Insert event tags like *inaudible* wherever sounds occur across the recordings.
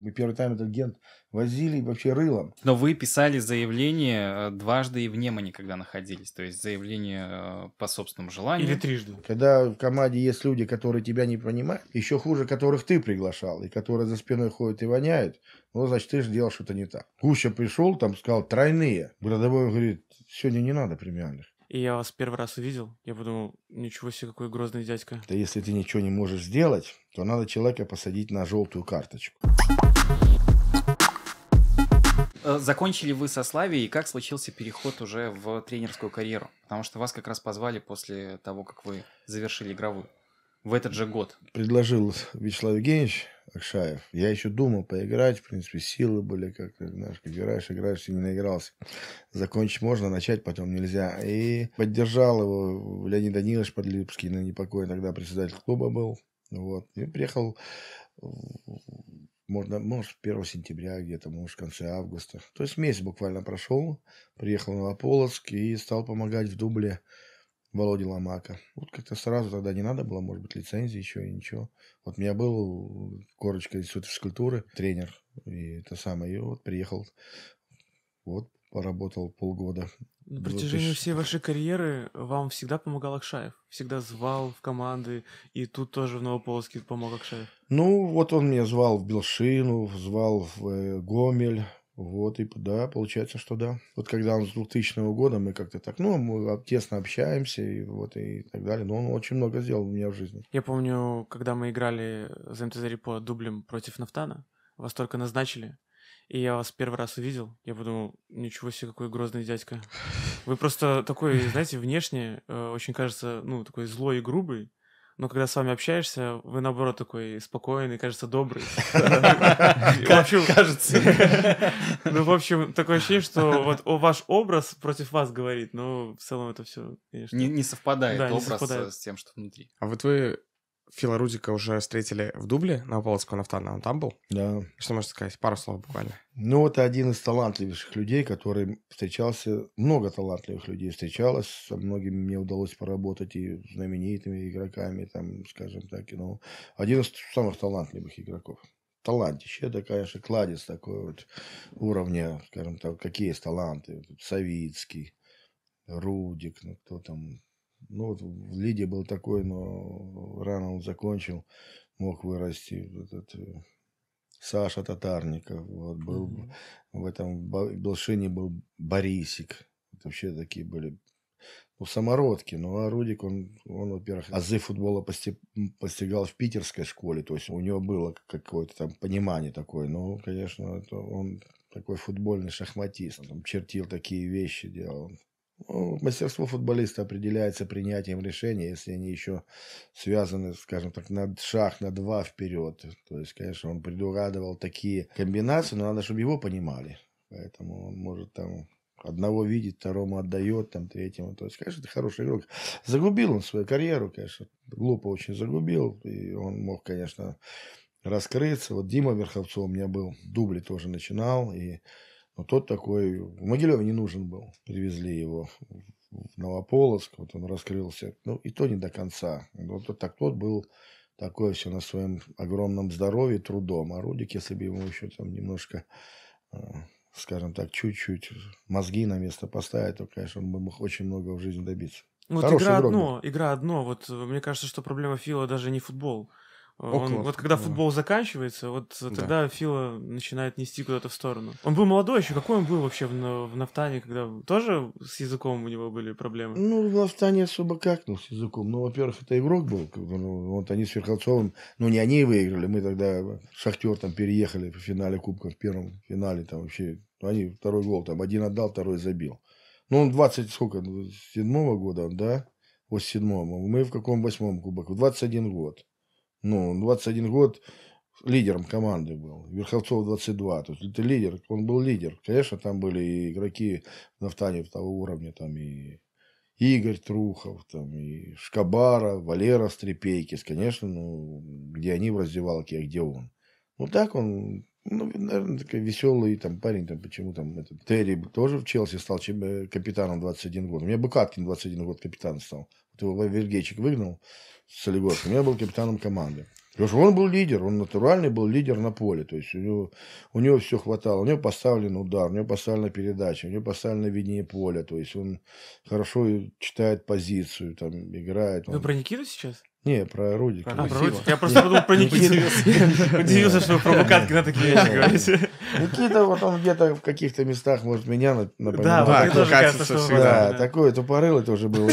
Мы первый тайм этот гент возили вообще рылом. Но вы писали заявление э, дважды и в Немане, когда находились. То есть заявление э, по собственному желанию. Или трижды. Когда в команде есть люди, которые тебя не понимают, еще хуже, которых ты приглашал, и которые за спиной ходят и воняют, ну, значит, ты же делал что-то не так. Куща пришел, там сказал, тройные. Городовой говорит, сегодня не надо премиальных. И я вас первый раз увидел, я подумал, ничего себе, какой грозный дядька. Да если ты ничего не можешь сделать, то надо человека посадить на желтую карточку. Э, закончили вы со Славией, и как случился переход уже в тренерскую карьеру? Потому что вас как раз позвали после того, как вы завершили игровую в этот же год. Предложил Вячеслав Евгеньевич Акшаев. Я еще думал поиграть, в принципе, силы были, как ты знаешь, играешь, играешь, и не наигрался. Закончить можно, начать потом нельзя. И поддержал его Леонид Данилович Подлипский, на непокой тогда председатель клуба был. Вот. И приехал можно, может, 1 сентября где-то, может, в конце августа. То есть месяц буквально прошел, приехал на Лополоцк и стал помогать в дубле Володи Ломака. Вот как-то сразу тогда не надо было, может быть, лицензии еще и ничего. Вот у меня был корочка института физкультуры, тренер, и это самое, и вот приехал, вот поработал полгода. На протяжении 2000... всей вашей карьеры вам всегда помогал Акшаев? Всегда звал в команды, и тут тоже в Новополоцке помог Акшаев? Ну, вот он меня звал в Белшину, звал в э, Гомель, вот, и да, получается, что да. Вот когда он с 2000 года, мы как-то так, ну, мы тесно общаемся, и вот, и так далее. Но он очень много сделал у меня в жизни. Я помню, когда мы играли за МТЗ по дублем против Нафтана, вас только назначили, и я вас первый раз увидел, я подумал, ничего себе, какой грозный дядька. Вы просто такой, знаете, внешне э, очень кажется, ну, такой злой и грубый, но когда с вами общаешься, вы наоборот такой спокойный, кажется, добрый. *laughs* Кажется. *laughs* Ну, в общем, такое ощущение, что вот ваш образ против вас говорит, но в целом это все, Не совпадает образ э, с тем, что внутри. А вот вы Фила Рудика уже встретили в дубле на Полоцкого Нафтана, он там был? Да. Что можно сказать? Пару слов буквально. Ну, это один из талантливейших людей, который встречался, много талантливых людей встречалось, со многими мне удалось поработать и знаменитыми игроками, там, скажем так, и, ну, один из самых талантливых игроков. Талантище, это, конечно, кладец такой вот уровня, скажем так, какие есть таланты, Савицкий, Рудик, ну, кто там, ну, вот в Лиде был такой, но рано он закончил, мог вырасти. Этот, э, Саша Татарников. Вот, был mm-hmm. в этом Блшине был Борисик. Это вообще такие были ну, самородки. ну, а Рудик, он, он во-первых, азы футбола пости... постигал в питерской школе. То есть у него было какое-то там понимание такое. Но, ну, конечно, это он такой футбольный шахматист. Он там чертил такие вещи, делал. Э, мастерство футболиста определяется принятием решений, если они еще связаны, скажем так, на шаг, на два вперед. То есть, конечно, он предугадывал такие комбинации, но надо, чтобы его понимали. Поэтому он может там одного видеть, второму отдает, там, третьему. То есть, конечно, это хороший игрок. Загубил он свою карьеру, конечно. Глупо очень загубил. И он мог, конечно, раскрыться. Вот Дима Верховцов у меня был, дубли тоже начинал. И но ну, тот такой, в Могилеве не нужен был. Привезли его в Новополоск, вот он раскрылся. Ну, и то не до конца. Вот так тот был такое все на своем огромном здоровье, трудом. А Рудик, если бы ему еще там немножко, э, скажем так, чуть-чуть мозги на место поставить, то, конечно, он бы мог очень много в жизни добиться. Вот игра игрок. одно, игра одно. Вот э, мне кажется, что проблема Фила даже не футбол. Он, вот когда футбол заканчивается, вот тогда да. Фила начинает нести куда-то в сторону. Он был молодой еще, какой он был вообще в, в Нафтане, когда тоже с языком у него были проблемы? Ну, в Нафтане особо как, ну, с языком. Ну, во-первых, это игрок был, ну, вот они с Верховцовым, ну, не они выиграли, мы тогда Шахтер там переехали в финале Кубка, в первом финале там вообще, ну, они второй гол там, один отдал, второй забил. Ну, он 20, сколько, ну, седьмого года, да? вот седьмого, Мы в каком восьмом кубок? В 21 год. Ну, 21 год лидером команды был. Верховцов 22. То есть это лидер, он был лидер. Конечно, там были и игроки на нафтане того уровня, там и Игорь Трухов, там и Шкабара, Валера Стрепейкис, конечно, ну, где они в раздевалке, а где он. Ну так он ну, наверное, такой веселый там парень, там почему там этот Терри тоже в Челси стал чем, э, капитаном 21 год. У меня Быкаткин 21 год капитан стал. Вот его Вергейчик выгнал с Солигорска. У меня был капитаном команды. Потому что он был лидер, он натуральный был лидер на поле. То есть у него, у него все хватало. У него поставлен удар, у него поставлена передача, у него поставлено видение поля. То есть он хорошо читает позицию, там играет. Он... Вы про Никиту сейчас? Не, про Рудика. А, про Рудика? Я просто подумал про Никиту. Удивился, что вы про на такие вещи говорите. Никита, вот он где-то в каких-то местах, может, меня напоминает. Да, мне тоже кажется, что Да, такой тупорылый тоже был.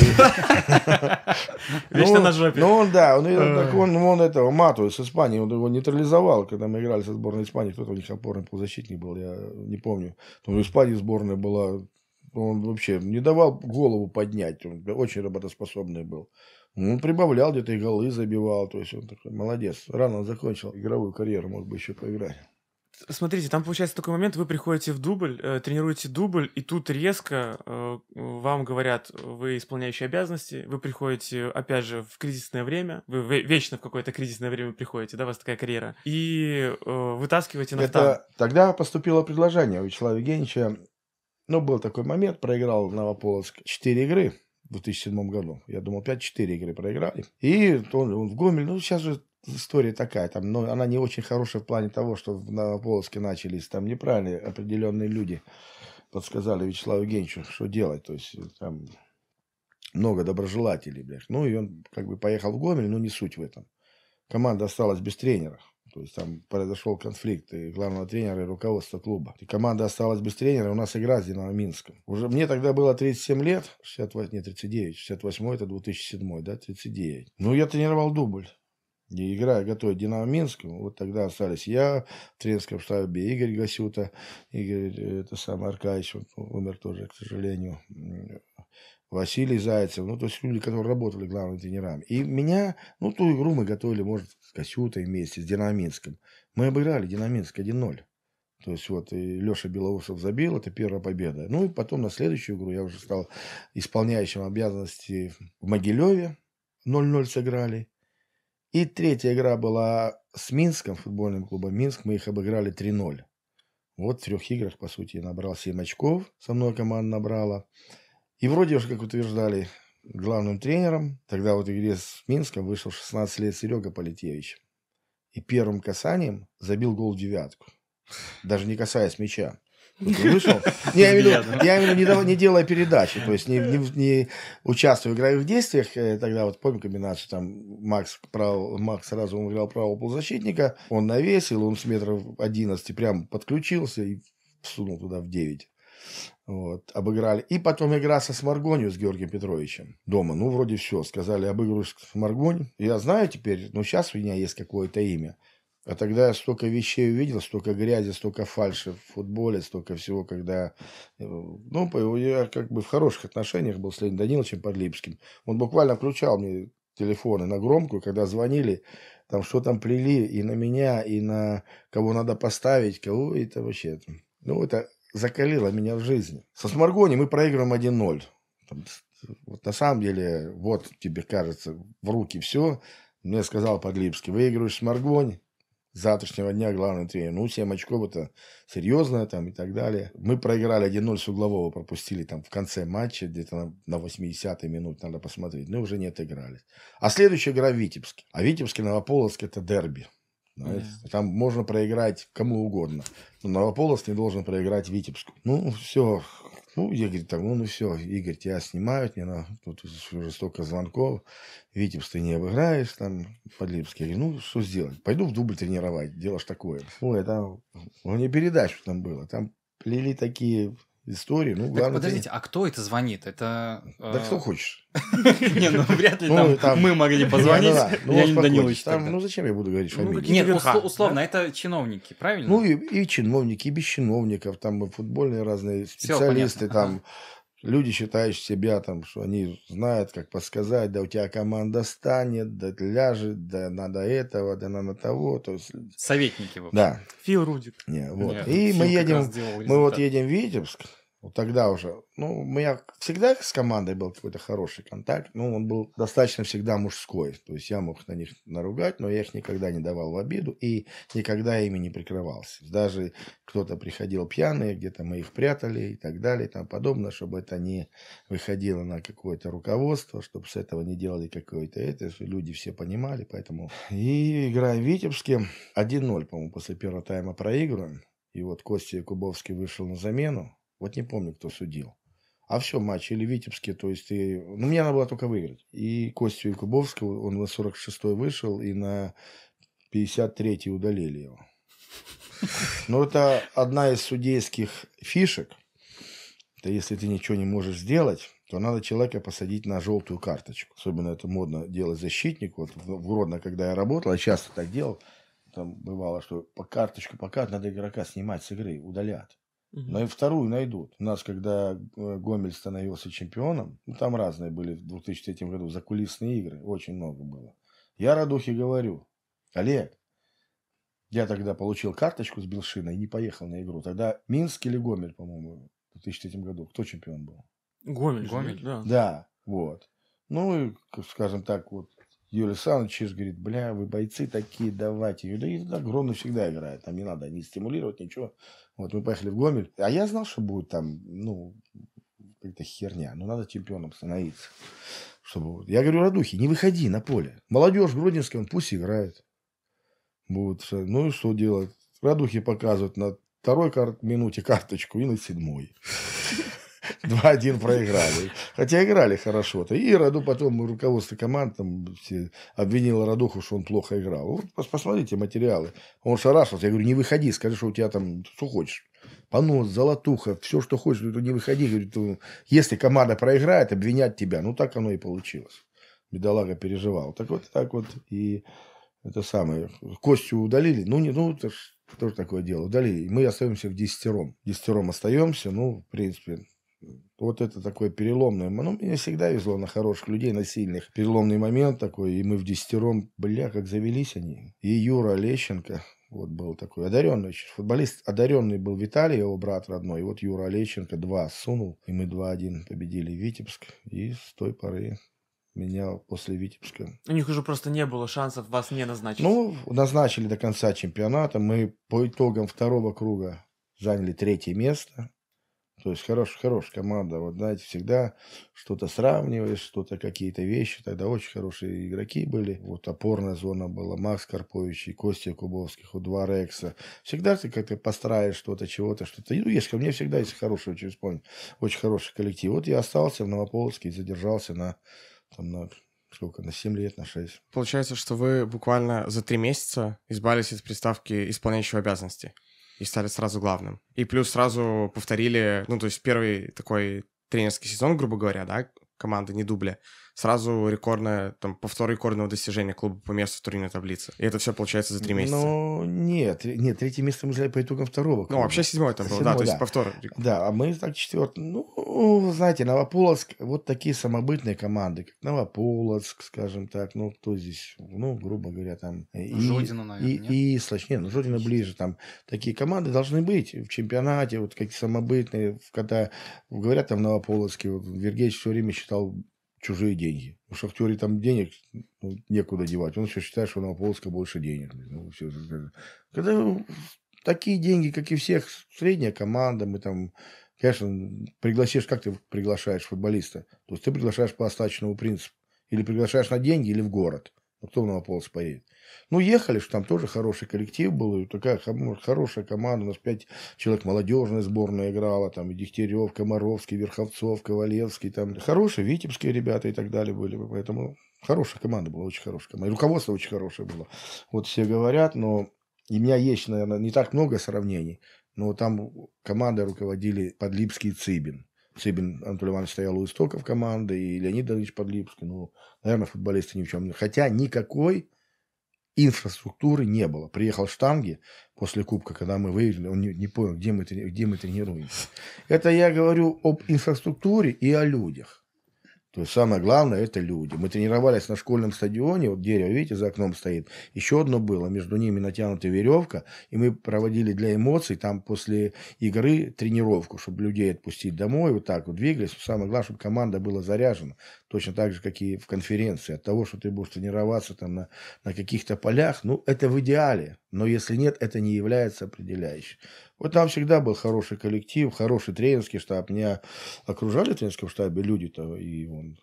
Вечно ну, на жопе. Ну, он, да, он э, ну, он, этого, Мату из Испании, он его нейтрализовал, когда мы играли со сборной Испании, кто-то у них опорный полузащитник был, я не помню. Но в Испании сборная была он вообще не давал голову поднять. Он очень работоспособный был. Он ну, прибавлял где-то и голы забивал. То есть он такой молодец. Рано закончил игровую карьеру, мог бы еще поиграть. Смотрите, там получается такой момент, вы приходите в дубль, э, тренируете дубль, и тут резко э, вам говорят, вы исполняющие обязанности, вы приходите, опять же, в кризисное время, вы вечно в какое-то кризисное время приходите, да, у вас такая карьера, и э, вытаскиваете на Это... Тогда поступило предложение у Вячеслава Евгеньевича, ну, был такой момент, проиграл Новополоцк 4 игры, в 2007 году. Я думал, 5-4 игры проиграли. И он, он в Гомель, ну, сейчас же история такая, там, но она не очень хорошая в плане того, что на Полоске начались, там неправильно определенные люди подсказали Вячеславу Генчу что делать, то есть э, там много доброжелателей, блядь. Ну, и он как бы поехал в Гомель, но не суть в этом. Команда осталась без тренера. То есть там произошел конфликт и главного тренера и руководства клуба. И команда осталась без тренера, у нас игра с Динамо Минском. Уже мне тогда было 37 лет, 68, не 39, 68 это 2007, да, 39. Ну, я тренировал дубль. И играя, готовя Динамо Минском. вот тогда остались я в тренерском штабе, Игорь Гасюта, Игорь, э, это самый Аркадьевич, он умер тоже, к сожалению, Василий Зайцев, ну, то есть люди, которые работали главными тренерами. И меня, ну, ту игру мы готовили, может, с Косютой вместе, с Динаминском. Мы обыграли Динаминск 1-0. То есть вот и Леша Белоусов забил, это первая победа. Ну и потом на следующую игру я уже стал исполняющим обязанности в Могилеве. 0-0 сыграли. И третья игра была с Минском, футбольным клубом Минск. Мы их обыграли 3-0. Вот в трех играх, по сути, я набрал 7 очков. Со мной команда набрала. И вроде уж, как утверждали, главным тренером тогда вот игре с Минском вышел 16 лет Серега Полетевич. И первым касанием забил гол девятку. Даже не касаясь мяча. Вот *laughs* Не, я имею в виду, не, делая передачи, то есть не, не, не участвуя в игровых действиях. Э, тогда вот помню комбинацию, там Макс, прав, Макс сразу он играл правого полузащитника, он навесил, он с метров 11 прям подключился и всунул туда в 9. Вот, обыграли. И потом игра со Сморгонью, с Георгием Петровичем дома. Ну, вроде все. Сказали, обыгрываю Сморгонь. Я знаю теперь, ну, сейчас у меня есть какое-то имя. А тогда я столько вещей увидел, столько грязи, столько фальши в футболе, столько всего, когда... Э, ну, я как бы в хороших отношениях был с Леонидом Даниловичем Подлипским. Он буквально включал мне телефоны на громкую, когда звонили, там что там плели и на меня, и на кого надо поставить, кого это вообще... Ну, это закалила меня в жизни. Со Сморгони мы проигрываем 1-0. вот на самом деле, вот тебе кажется, в руки все. Мне сказал Подлипский, выигрываешь Сморгонь, с завтрашнего дня главный тренер. Ну, 7 очков это серьезно там и так далее. Мы проиграли 1-0 с углового, пропустили там в конце матча, где-то на, 80-й минут, надо посмотреть. мы уже не отыгрались. А следующая игра в Витебске. А Витебске Новополоцк это дерби. Yeah. Там можно проиграть кому угодно. Но Новополос не должен проиграть Витебску. Ну, все. Ну, Игорь, говорю, так, ну, ну все, Игорь, тебя снимают, не на... тут уже столько звонков, Витебс ты не обыграешь, там, под Я говорю, ну, что сделать? Пойду в дубль тренировать, дело ж такое. Ой, там, вне ну, передачу там было, там плели такие истории. Ну, так подождите, а кто это звонит? Это... Да э, кто хочешь. *laughs* Не, ну вряд ли ну, там мы могли ну позвонить. Леонид *laughs* ну, Данилович. Ну зачем я буду говорить фамилию? Нет, условно, это чиновники, правильно? Ну и чиновники, и без чиновников, там футбольные разные специалисты, там люди, считаешь себя там, что они знают, как подсказать, да у тебя команда станет, да ляжет, да надо этого, да надо того. То есть... Советники, вот. Да. Фил Рудик. Не, вот. Нет, и Фил мы едем, мы вот едем в Витебск, вот тогда уже. Ну, у меня всегда с командой был какой-то хороший контакт, ну, он был достаточно всегда мужской. То есть я мог на них наругать, но я их никогда не давал в обиду и никогда ими не прикрывался. Даже кто-то приходил пьяный, где-то мы их прятали и так далее и тому подобное, чтобы это не выходило на какое-то руководство, чтобы с этого не делали какое-то это. Люди все понимали, поэтому... И играя в Витебске, 1-0, по-моему, после первого тайма проигрываем. И вот Костя Кубовский вышел на замену. Вот не помню, кто судил. А все, матч или Витебске, то есть ты... Ну, мне надо было только выиграть. И Костю Якубовского, он на 46-й вышел, и на 53-й удалили его. Но ну, это одна из судейских фишек. Это если ты ничего не можешь сделать, то надо человека посадить на желтую карточку. Особенно это модно делать защитник. Вот в Гродно, когда я работал, я часто так делал, там бывало, что по карточку, по карточку надо игрока снимать с игры, удалят. Но и вторую найдут. У нас, когда э, Гомель становился чемпионом, ну, там разные были в 2003 году, закулисные игры, очень много было. Я Радухе говорю, Олег, я тогда получил карточку с Белшина и не поехал на игру. Тогда Минск или Гомель, по-моему, в 2003 году. Кто чемпион был? Гомель. Гомель, да. Да, вот. Ну, и, скажем так, вот Юлий Александрович говорит, бля, вы бойцы такие, давайте. Юлий да, гроны всегда играет, там не надо не стимулировать, ничего. Вот мы поехали в Гомель. А я знал, что будет там, ну, какая-то херня. но ну, надо чемпионом становиться. Чтобы... Я говорю, Радухи, не выходи на поле. Молодежь Гродинская, пусть играет. Вот. Ну и что делать? Радухи показывают на второй кар- минуте карточку и на седьмой. 2-1 проиграли. Хотя играли хорошо-то. И Раду потом руководство команд там все обвинило Радуху, что он плохо играл. Вот посмотрите материалы. Он шарашился. Я говорю, не выходи, скажи, что у тебя там что хочешь. Понос, золотуха, все, что хочешь, но не выходи. Говорит, «Ну, если команда проиграет, обвинять тебя. Ну, так оно и получилось. Бедолага переживал. Так вот, так вот и это самое. Костю удалили. Ну, не, ну, это ж тоже такое дело. Удалили. Мы остаемся в десятером. Десятером остаемся. Ну, в принципе, вот это такое переломное. Ну, мне всегда везло на хороших людей, на сильных. Переломный момент такой, и мы в десятером, бля, как завелись они. И Юра Лещенко, вот был такой одаренный футболист. Одаренный был Виталий, его брат родной. И вот Юра Олейченко два сунул. И мы два один победили Витебск. И с той поры меня после Витебска. У них уже просто не было шансов вас не назначить. Ну, назначили до конца чемпионата. Мы по итогам второго круга заняли третье место. То есть хорошая хорошая команда. Вот знаете, всегда что-то сравниваешь, что-то какие-то вещи. Тогда очень хорошие игроки были. Вот опорная зона была. Макс Карпович и Костя Кубовских, у два Рекса. Всегда ты как-то постраиваешь что-то, чего-то, что-то. Ну, есть ко мне всегда есть хорошие, очень вспомнил. Очень хороший коллектив. Вот я остался в Новополоцке и задержался на, там, на сколько, на 7 лет, на 6. Получается, что вы буквально за 3 месяца избавились от приставки исполняющего обязанности и стали сразу главным. И плюс сразу повторили, ну, то есть первый такой тренерский сезон, грубо говоря, да, команды не дубля, сразу рекордное, там, повтор рекордного достижения клуба по месту в турнирной таблице. И это все получается за три ну, месяца. Ну, нет, э, нет, третье место мы взяли по итогам второго. Ну, клуба. Ну, вообще седьмое там было да, да, то есть повтор. Да, а мы так четвертый. Ну, знаете, Новополоцк, вот такие самобытные команды, как Новополоцк, скажем так, ну, кто здесь, ну, грубо говоря, там... И, Жодина, наверное, и, нет? И Слач, нет, ну, Жодина ближе, там, такие команды должны быть в чемпионате, вот какие самобытные, когда, говорят, там, в Новополоцке, вот, Вергеевич все время считал чужие деньги. У шахтери там денег ну, некуда девать. Он еще считает, что на Новополоцка больше денег. Ну, все, когда такие деньги, как и всех, средняя команда, мы там, конечно, пригласишь, как ты приглашаешь футболиста? То есть ты приглашаешь по остаточному принципу. Или приглашаешь на деньги, или в город. Ну, кто в Новополоцк поедет? Ну, ехали, что там тоже хороший коллектив был, и такая ну, хорошая команда, у нас пять человек молодежная сборная играла, там и Дегтярев, Комаровский, Верховцов, Ковалевский, там хорошие витебские ребята и так далее были, поэтому хорошая команда была, очень хорошая команда, и руководство очень хорошее было. Вот все говорят, но и у меня есть, наверное, не так много сравнений, но там командой руководили Подлипский и Цибин. Цибин Анатолий Иванович стоял у истоков команды, и Леонид Ильич Подлипский. Ну, наверное, футболисты ни в чем. Хотя никакой инфраструктуры не было. Приехал штанги после Кубка, когда мы выиграли, он не, не понял, где мы, где мы тренируемся. Это я говорю об инфраструктуре и о людях. То ну, есть самое главное – это люди. Мы тренировались на школьном стадионе, вот дерево, видите, за окном стоит. Еще одно было, между ними натянута веревка, и мы проводили для эмоций там после игры тренировку, чтобы людей отпустить домой, вот так вот двигались. Самое главное, чтобы команда была заряжена, точно так же, как и в конференции. От того, что ты будешь тренироваться там на, на каких-то полях, ну, это в идеале. Но если нет, это не является определяющим. Вот там всегда был хороший коллектив, хороший тренерский штаб. Меня окружали в тренерском штабе люди-то, и он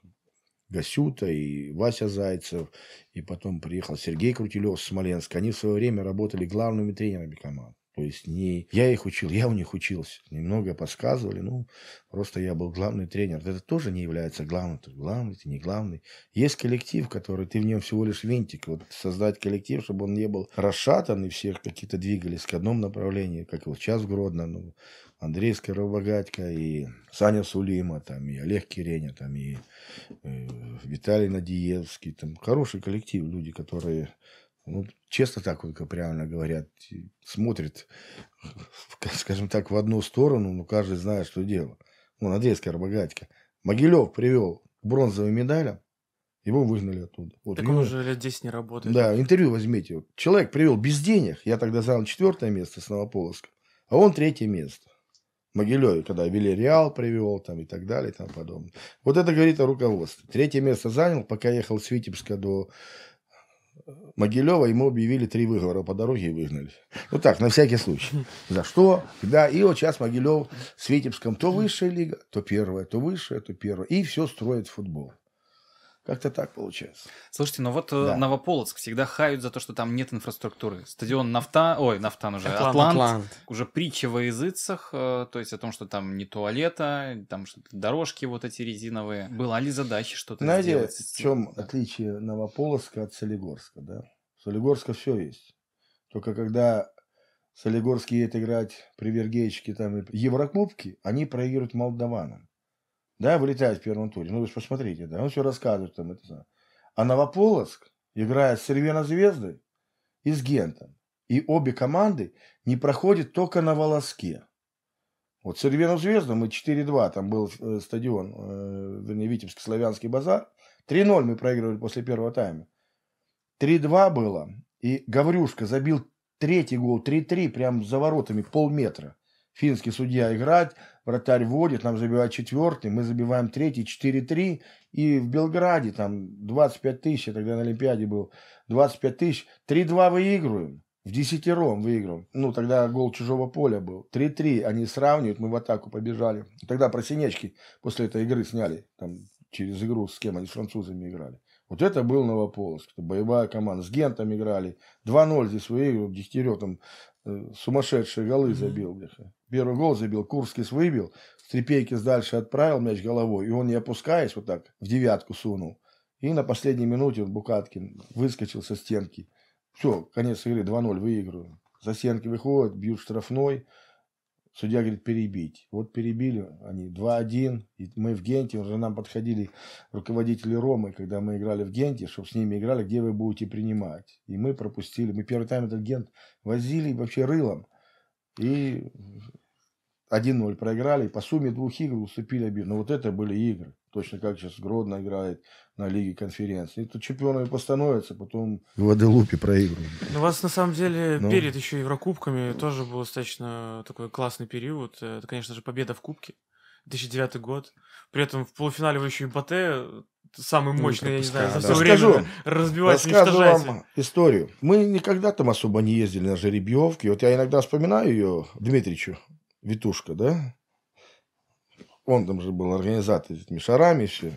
Гасюта, и Вася Зайцев, и потом приехал Сергей Крутилев с Смоленска. Они в свое время работали главными тренерами команд. То есть не я их учил, я у них учился. Немного подсказывали, ну, просто я был главный тренер. Это тоже не является главным. Ты главный, ты не главный. Есть коллектив, который ты в нем всего лишь винтик. Вот создать коллектив, чтобы он не был расшатан и все какие-то двигались к одному направлению, как вот сейчас в Гродно. Ну, Андрей Скоробогатько и Саня Сулима, там, и Олег Киреня, там, и э, Виталий Надиевский. Там хороший коллектив, люди, которые ну, честно так вот, как правильно говорят, смотрит, *laughs* скажем так, в одну сторону, но каждый знает, что дело. Ну, надеюсь, Карбогатько. Могилев привел к бронзовым медалям, его выгнали оттуда. Вот, так он уже лет 10 не работает. Да, интервью возьмите. Человек привел без денег. Я тогда занял четвертое место с Новополоска, а он третье место. Могилеве, когда Вильяреал привел там и так далее и тому подобное. Вот это говорит о руководстве. Третье место занял, пока ехал с Витебска до Могилева ему объявили три выговора по дороге и выгнали. Ну так, на всякий случай. За что? Да, и вот сейчас Могилев в Свитебском то высшая лига, то первая, то высшая, то первая. И все строит футбол. Как-то так получается. Слушайте, ну вот э, да. Новополоцк всегда хают за то, что там нет инфраструктуры. Стадион Нафта, ой, Нафтан уже, Атлант, Атлант, Атлант. уже притча во языцах, э, то есть о том, что там не туалета, там что-то дорожки вот эти резиновые. Была ли задача что-то Знаете, сделать? Знаете, в чем да. отличие Новополоцка от Солигорска, да? В Солигорска все есть. Только когда Солигорский едет играть при Вергеечке там Еврокубки, они проигрывают молдаванам да, вылетает в первом туре. Ну, вы же посмотрите, да, он все рассказывает там. Это, а Новополоск играет с Сервено-Звездой и с Гентом. И обе команды не проходят только на волоске. Вот с Ирвеном мы 4-2, там был э, стадион, э, вернее, Витебский славянский базар. 3-0 мы проигрывали после первого тайма. 3-2 было, и Гаврюшка забил третий гол, 3-3, прям за воротами полметра. Финский судья играть, вратарь вводит, нам забивает четвертый, мы забиваем третий, 4-3, и в Белграде там 25 тысяч, я тогда на Олимпиаде был, 25 тысяч, 3-2 выигрываем, в десятером выиграл. Ну, тогда гол чужого поля был. 3-3 они сравнивают, мы в атаку побежали. Тогда про синечки после этой игры сняли, там, через игру, с кем они, с французами играли. Вот это был Новополоск, это боевая команда. С Гентом играли. 2-0 здесь выиграл, Дегтярев там э, сумасшедшие голы забил. Mm-hmm. Первый гол забил, Курскис выбил, Стрепейкис дальше отправил мяч головой, и он, не опускаясь, вот так в девятку сунул. И на последней минуте вот Букаткин выскочил со стенки. Все, конец игры, 2-0, выигрываем. За стенки выходят, бьют штрафной. Судья говорит, перебить. Вот перебили они 2-1. И мы в Генте, уже нам подходили руководители Ромы, когда мы играли в Генте, чтобы с ними играли, где вы будете принимать. И мы пропустили. Мы первый тайм этот Гент возили вообще рылом. И 1-0 проиграли, по сумме двух игр уступили обидно. Но ну, вот это были игры. Точно как сейчас Гродно играет на Лиге конференции. Это чемпионами постановятся, потом... В Аделупе проигрывают. У ну, вас, на самом деле, Но... Ну. перед еще Еврокубками тоже был достаточно такой классный период. Это, конечно же, победа в Кубке. 2009 год. При этом в полуфинале вы еще и Батэ, самый мощный, ну, я не знаю, за да. все расскажу, время разбивать, Расскажу вам историю. Мы никогда там особо не ездили на жеребьевки. Вот я иногда вспоминаю ее Дмитричу Витушка, да? Он там же был организатор этими шарами все.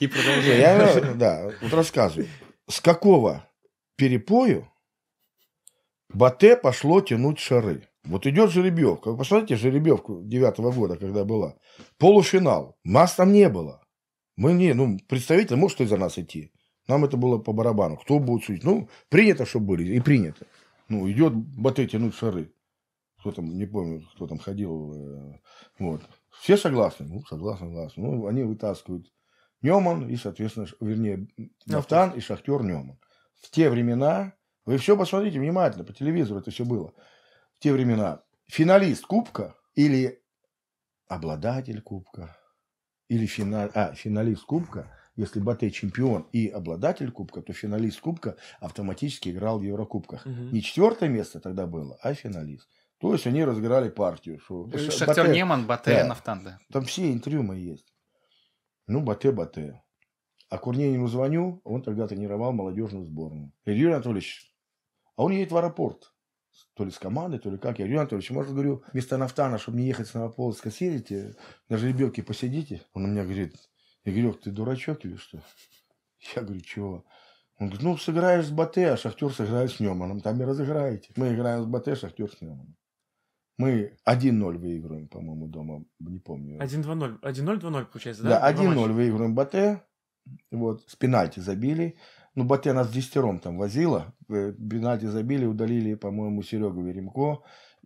И продолжение. Я, да, вот рассказываю. С какого перепою Бате пошло тянуть шары? Вот идет жеребьевка. Вы посмотрите жеребьевку девятого года, когда была. Полуфинал. Нас там не было. Мы не, ну, представитель может из-за нас идти. Нам это было по барабану. Кто будет судить? Ну, принято, чтобы были, и принято. Ну, идет Бате тянуть шары кто там, не помню, кто там ходил. Э, вот. Все согласны? Ну, согласны, согласны. Ну, они вытаскивают Неман и, соответственно, вернее, ну, Нафтан и Шахтер Неман. В те времена, вы все посмотрите внимательно, по телевизору это все было. В те времена финалист Кубка или обладатель Кубка, или финал, а, финалист Кубка, если Батэ чемпион и обладатель Кубка, то финалист Кубка автоматически играл в Еврокубках. Угу. Не четвертое место тогда было, а финалист. То есть они разыграли партию. Что... Шахтер Батэ... Неман, Батэ, да. Нафтанда. Там все интервью мои есть. Ну, Батэ, Батэ. А Курненину звоню, он тогда тренировал молодежную сборную. Я говорю, Юрий Анатольевич, а он едет в аэропорт. То ли с командой, то ли как. Я говорю, Юрий Анатольевич, может, говорю, вместо Нафтана, чтобы не ехать с Новополоцка, сидите, на жеребьевке посидите. Он на меня говорит, Игорек, ты дурачок или что? Я говорю, чего? Он говорит, ну, сыграешь с Батэ, а Шахтер сыграет с Неманом. Там и разыграете. Мы играем с Батэ, Шахтер с Неманом. Мы 1-0 выигрываем, по-моему, дома, не помню. 1-2-0. 1-0, 2-0 получается, да? Да, 1-0 выигрываем Батэ. Вот, с пенальти забили. Ну, Батэ нас десятером там возила. Э, пенальти забили, удалили, по-моему, Серегу Веремко.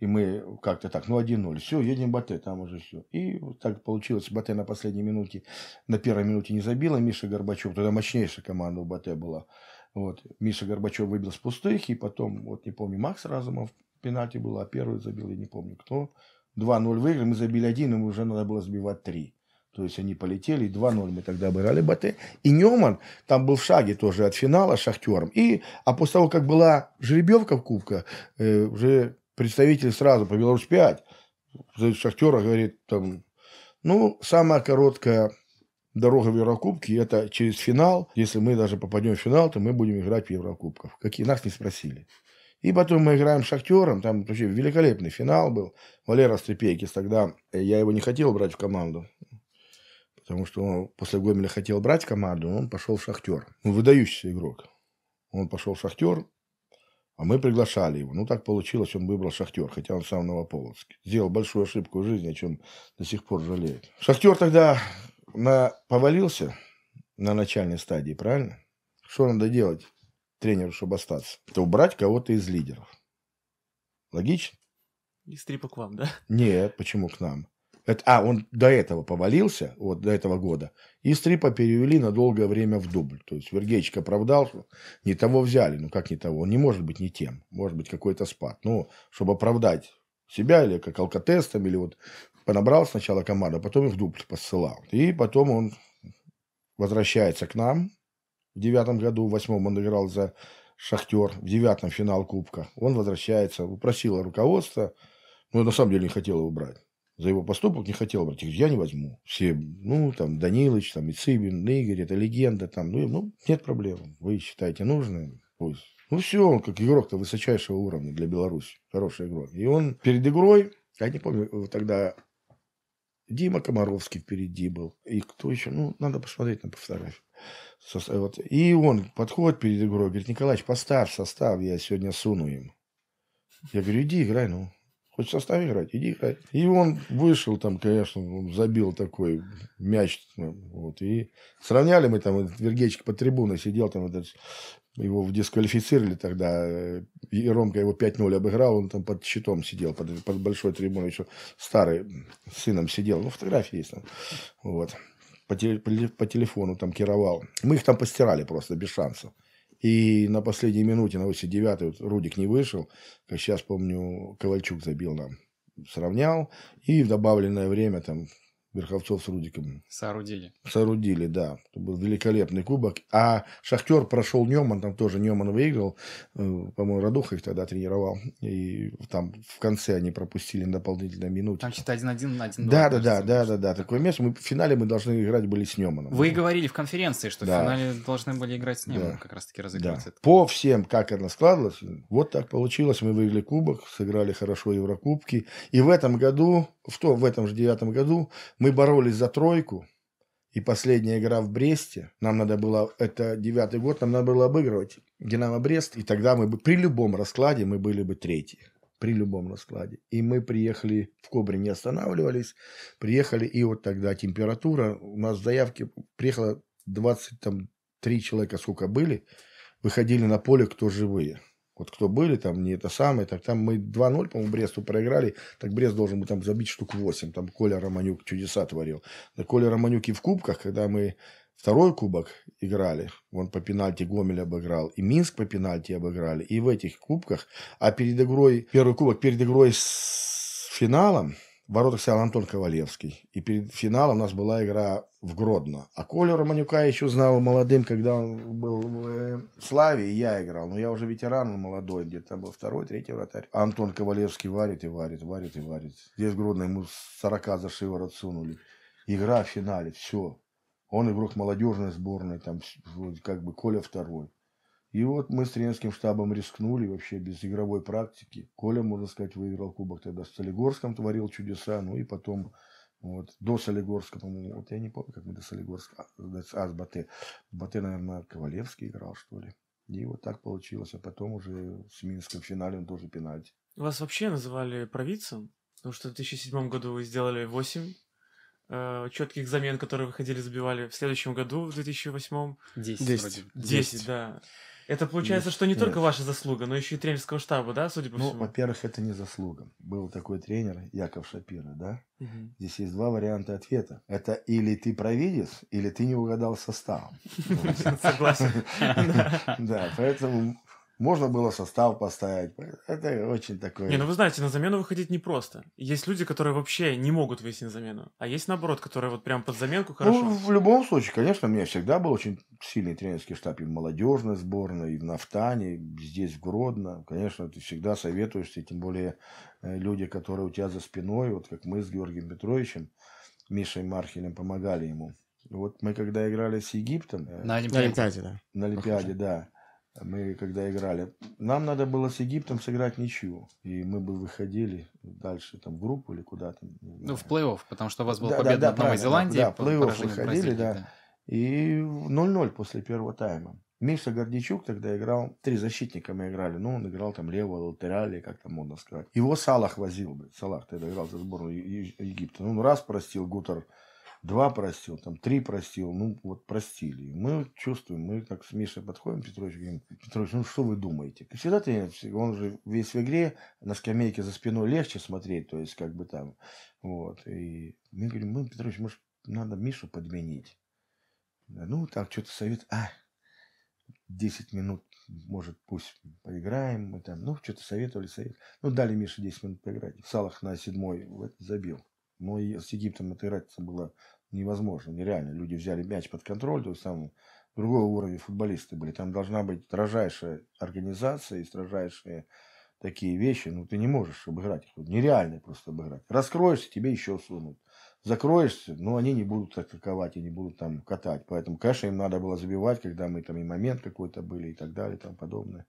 И мы как-то так, ну, 1-0. Все, едем Батэ, там уже все. И так получилось, Батэ на последней минуте, на первой минуте не забила Миша Горбачев. Тогда мощнейшая команда у Батэ была. Вот. Миша Горбачев выбил с пустых, и потом, вот не помню, Макс Разумов пенальти было, а первый забил, я не помню кто. 2-0 выиграли, мы забили один, им уже надо было забивать три. То есть они полетели, 2-0 мы тогда обыграли Бате. И Неман там был в шаге тоже от финала Шахтером. И, а после того, как была жеребьевка в Кубка, э, уже представитель сразу по Беларусь 5, Шахтера говорит, там, ну, самая короткая дорога в Еврокубке, это через финал. Если мы даже попадем в финал, то мы будем играть в Еврокубках. Какие нас не спросили. И потом мы играем с «Шахтером», там вообще великолепный финал был. Валера Стрепейкис тогда, э, я его не хотел брать в команду, потому что он после Гомеля хотел брать команду, но он пошел в «Шахтер». Ну, выдающийся игрок. Он пошел в «Шахтер», а мы приглашали его. Ну, так получилось, он выбрал «Шахтер», хотя он сам Новополоцк. Сделал большую ошибку в жизни, о чем до сих пор жалеет. «Шахтер» тогда на... повалился на начальной стадии, правильно? Что надо делать? тренеру, чтобы остаться, то убрать кого-то из лидеров. Логично? Из трипа к вам, да? Нет, почему к нам? Это, а, он до этого повалился, вот до этого года, и Стрипа перевели на долгое время в дубль. То есть Вергеечка оправдался, не того взяли, ну как не того, он не может быть не тем, может быть какой-то спад. Ну, чтобы оправдать себя или как алкотестом, или вот понабрал сначала команду, а потом их в дубль посылал. И потом он возвращается к нам, в девятом году, в восьмом он играл за «Шахтер», в девятом финал Кубка. Он возвращается, попросил руководство, но на самом деле не хотел его брать. За его поступок не хотел брать. Я не возьму. Все, ну, там, Данилович, там, Ицыбин, Игорь, это легенда, там, ну, ну, нет проблем. Вы считаете нужным, пусть. Ну, все, он как игрок-то высочайшего уровня для Беларуси. Хороший игрок. И он перед игрой, я не помню, тогда Дима Комаровский впереди был. И кто еще? Ну, надо посмотреть на фотографию. Э, вот. И он подходит перед игрой, говорит, Николаевич, поставь состав, я сегодня суну им. Я говорю, иди играй, ну. Хочешь в составе играть? Иди играй. И он вышел там, конечно, забил такой мяч. Ну, вот, и сравняли мы там, Вергечик по трибуне сидел там, этот, его дисквалифицировали тогда. Э, и Ромка его 5-0 обыграл, он там под щитом сидел, под, под большой трибуной еще старый, с сыном сидел. Ну, фотографии есть там. Вот по, теле, по телефону там кировал. Мы их там постирали просто, без шансов. И на последней минуте, на 89-й, вот Рудик не вышел. Как сейчас помню, Ковальчук забил нам. Сравнял. И в добавленное время там Верховцов с Рудиком. Соорудили. Соорудили, да. Это был великолепный кубок. А Шахтер прошел Неман, там тоже Неман выиграл. Э, по-моему, Радуха их тогда тренировал. И там в конце они пропустили на дополнительной минуте. Там считай то 1-1 на 1 да, да, да, да, да, да. Такое место. Мы в финале мы должны играть были с Неманом. Вы говорили в конференции, что да. в финале должны были играть с Неманом, да. как раз-таки разыгрывать да. это. По всем, как она складывалась, вот так получилось. Мы выиграли кубок, сыграли хорошо Еврокубки. И в этом году в, то, в этом же девятом году мы боролись за тройку, и последняя игра в Бресте, нам надо было, это девятый год, нам надо было обыгрывать Динамо Брест, и тогда мы бы при любом раскладе мы были бы третьи при любом раскладе. И мы приехали, в Кобре не останавливались, приехали, и вот тогда температура, у нас в заявке приехало 23 человека, сколько были, выходили на поле, кто живые вот кто были, там не это самое, так там мы 2-0, по-моему, Бресту проиграли, так Брест должен был там забить штук 8, там Коля Романюк чудеса творил. Да Коля Романюк и в кубках, когда мы второй кубок играли, он по пенальти Гомель обыграл, и Минск по пенальти обыграли, и в этих кубках, а перед игрой, первый кубок перед игрой с финалом, воротах стоял Антон Ковалевский. И перед финалом у нас была игра в Гродно. А Коля Романюка еще знал молодым, когда он был в э, Славе, и я играл. Но я уже ветеран, молодой, где-то был второй, третий вратарь. А Антон Ковалевский варит и варит, варит и варит. Здесь в Гродно ему 40 за шиворот сунули. Игра в финале, все. Он игрок молодежной сборной, там как бы Коля второй. И вот мы с Ренским штабом рискнули, вообще без игровой практики. Коля, можно сказать, выиграл кубок тогда с Солигорском, творил чудеса, ну и потом вот, до Солигорска, по-моему, вот я не помню, как мы до Солигорска, а, а с Бате. Бате, наверное, Ковалевский играл, что ли. И вот так получилось, а потом уже с Минском в финале он тоже пенальти. Вас вообще называли провидцем? Потому что в 2007 году вы сделали 8 э, четких замен, которые выходили, забивали. В следующем году, в 2008... 10. 10, 10, 10 да. Это получается, нет, что не нет. только ваша заслуга, но еще и тренерского штаба, да, судя по ну, всему? Ну, во-первых, это не заслуга. Был такой тренер Яков Шапира, да? Угу. Здесь есть два варианта ответа. Это или ты провидец, или ты не угадал составом. *laughs* Согласен. *laughs* Да, поэтому можно было состав поставить. Это очень такое... Не, ну вы знаете, на замену выходить непросто. Есть люди, которые вообще не могут выйти на замену. А есть, наоборот, которые вот прям под заменку ну, хорошо. Ну, в любом случае, конечно, у меня всегда был очень сильный тренерский штаб и в молодежной сборной, и в Нафтане, и здесь, в Гродно. Конечно, ты всегда советуешься, тем более э, люди, которые у тебя за спиной, вот как мы с Георгием Петровичем, Мишей Мархелем помогали ему. Вот мы когда играли с Египтом... Э, на Олимпиаде, на да. На Олимпиаде, да мы когда играли. Нам надо было с Египтом сыграть ничью. И мы бы выходили дальше там, в группу или куда-то. Ну, в плей-офф, потому что у вас была да, победа да, да, над Новой Зеландией. Да, в плей-офф выходили, да. И 0-0 после первого тайма. Миша Гордичук тогда играл, три защитника мы играли, ну, он играл там левого латерали, как там модно сказать. Его Салах возил, блядь, Салах тогда играл за сборную Египта. Ну, он раз простил Гутер два простил, там три простил, ну вот простили. Мы чувствуем, мы как с Мишей подходим, Петрович, говорим, Петрович, ну что вы думаете? Всегда ты он же весь в игре, на скамейке за спиной легче смотреть, то есть как бы там, вот. И мы говорим, мы, «Ну, Петрович, может, надо Мишу подменить? Ну, так, что-то совет, а, 10 минут, может, пусть поиграем, мы там, ну, что-то советовали, совет. Ну, дали Мише 10 минут поиграть. в Салах на седьмой забил. Но ну, и с Египтом это играть было невозможно, нереально. Люди взяли мяч под контроль, то есть там другого уровня футболисты были. Там должна быть строжайшая организация и строжайшие такие вещи. Ну, ты не можешь обыграть их. Нереально просто обыграть. Раскроешься, тебе еще сунут. Закроешься, но они не будут атаковать и не будут там катать. Поэтому, конечно, им надо было забивать, когда мы там и момент какой-то были и так далее и тому подобное.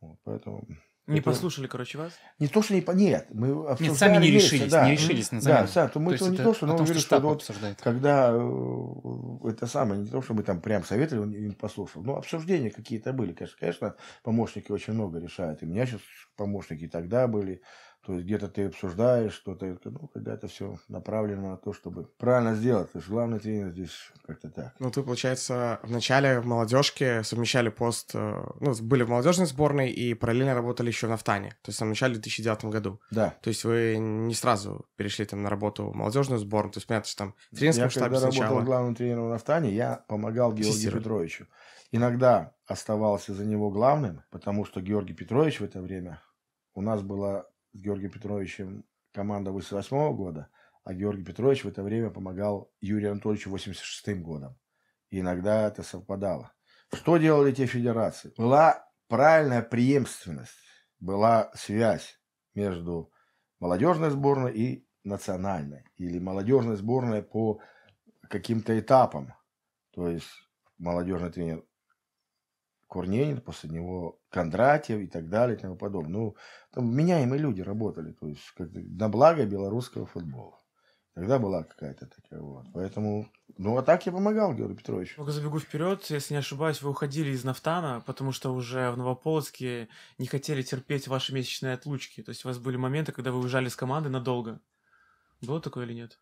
Вот, поэтому не это... Типа, послушали, короче, вас? Не то, что не... Нет, мы обсуждали. Нет, сами не решились, да. не решились на самом Да, То мы то, не то, что, но том, говорили, что, что вот, обсуждает. когда э, это самое, не то, что мы там прям советовали, он не послушал. Но ну, обсуждения какие-то были. Конечно, конечно, помощники очень много решают. И у меня сейчас помощники тогда были. То есть где-то ты обсуждаешь что-то, ну, когда это все направлено на то, чтобы правильно сделать. То есть главный тренер здесь как-то так. Ну, ты, получается, вначале в молодежке совмещали пост, э, ну, были в молодежной сборной и параллельно работали еще в Нафтане, то есть в на начале 2009 году. Да. То есть вы не сразу перешли там на работу в молодежную сборную, то есть понятно, что там в тренерском я, штабе когда сначала... работал главным тренером в Нафтане, я помогал Георгию Петровичу. Иногда оставался за него главным, потому что Георгий Петрович в это время у нас была с Георгием Петровичем команда 88 года, а Георгий Петрович в это время помогал Юрию Анатольевичу 86 годом. И иногда это совпадало. Что делали те федерации? Была правильная преемственность, была связь между молодежной сборной и национальной. Или молодежной сборной по каким-то этапам. То есть молодежный тренер Корненин, после него Кондратьев и так далее и тому подобное. Ну, там меняемые люди работали, то есть как на благо белорусского футбола. Тогда была какая-то такая вот. Поэтому, ну, а так я помогал Георгию Петровичу. Только забегу вперед, если не ошибаюсь, вы уходили из Нафтана, потому что уже в Новополоцке не хотели терпеть ваши месячные отлучки. То есть у вас были моменты, когда вы уезжали с команды надолго. Было такое или нет?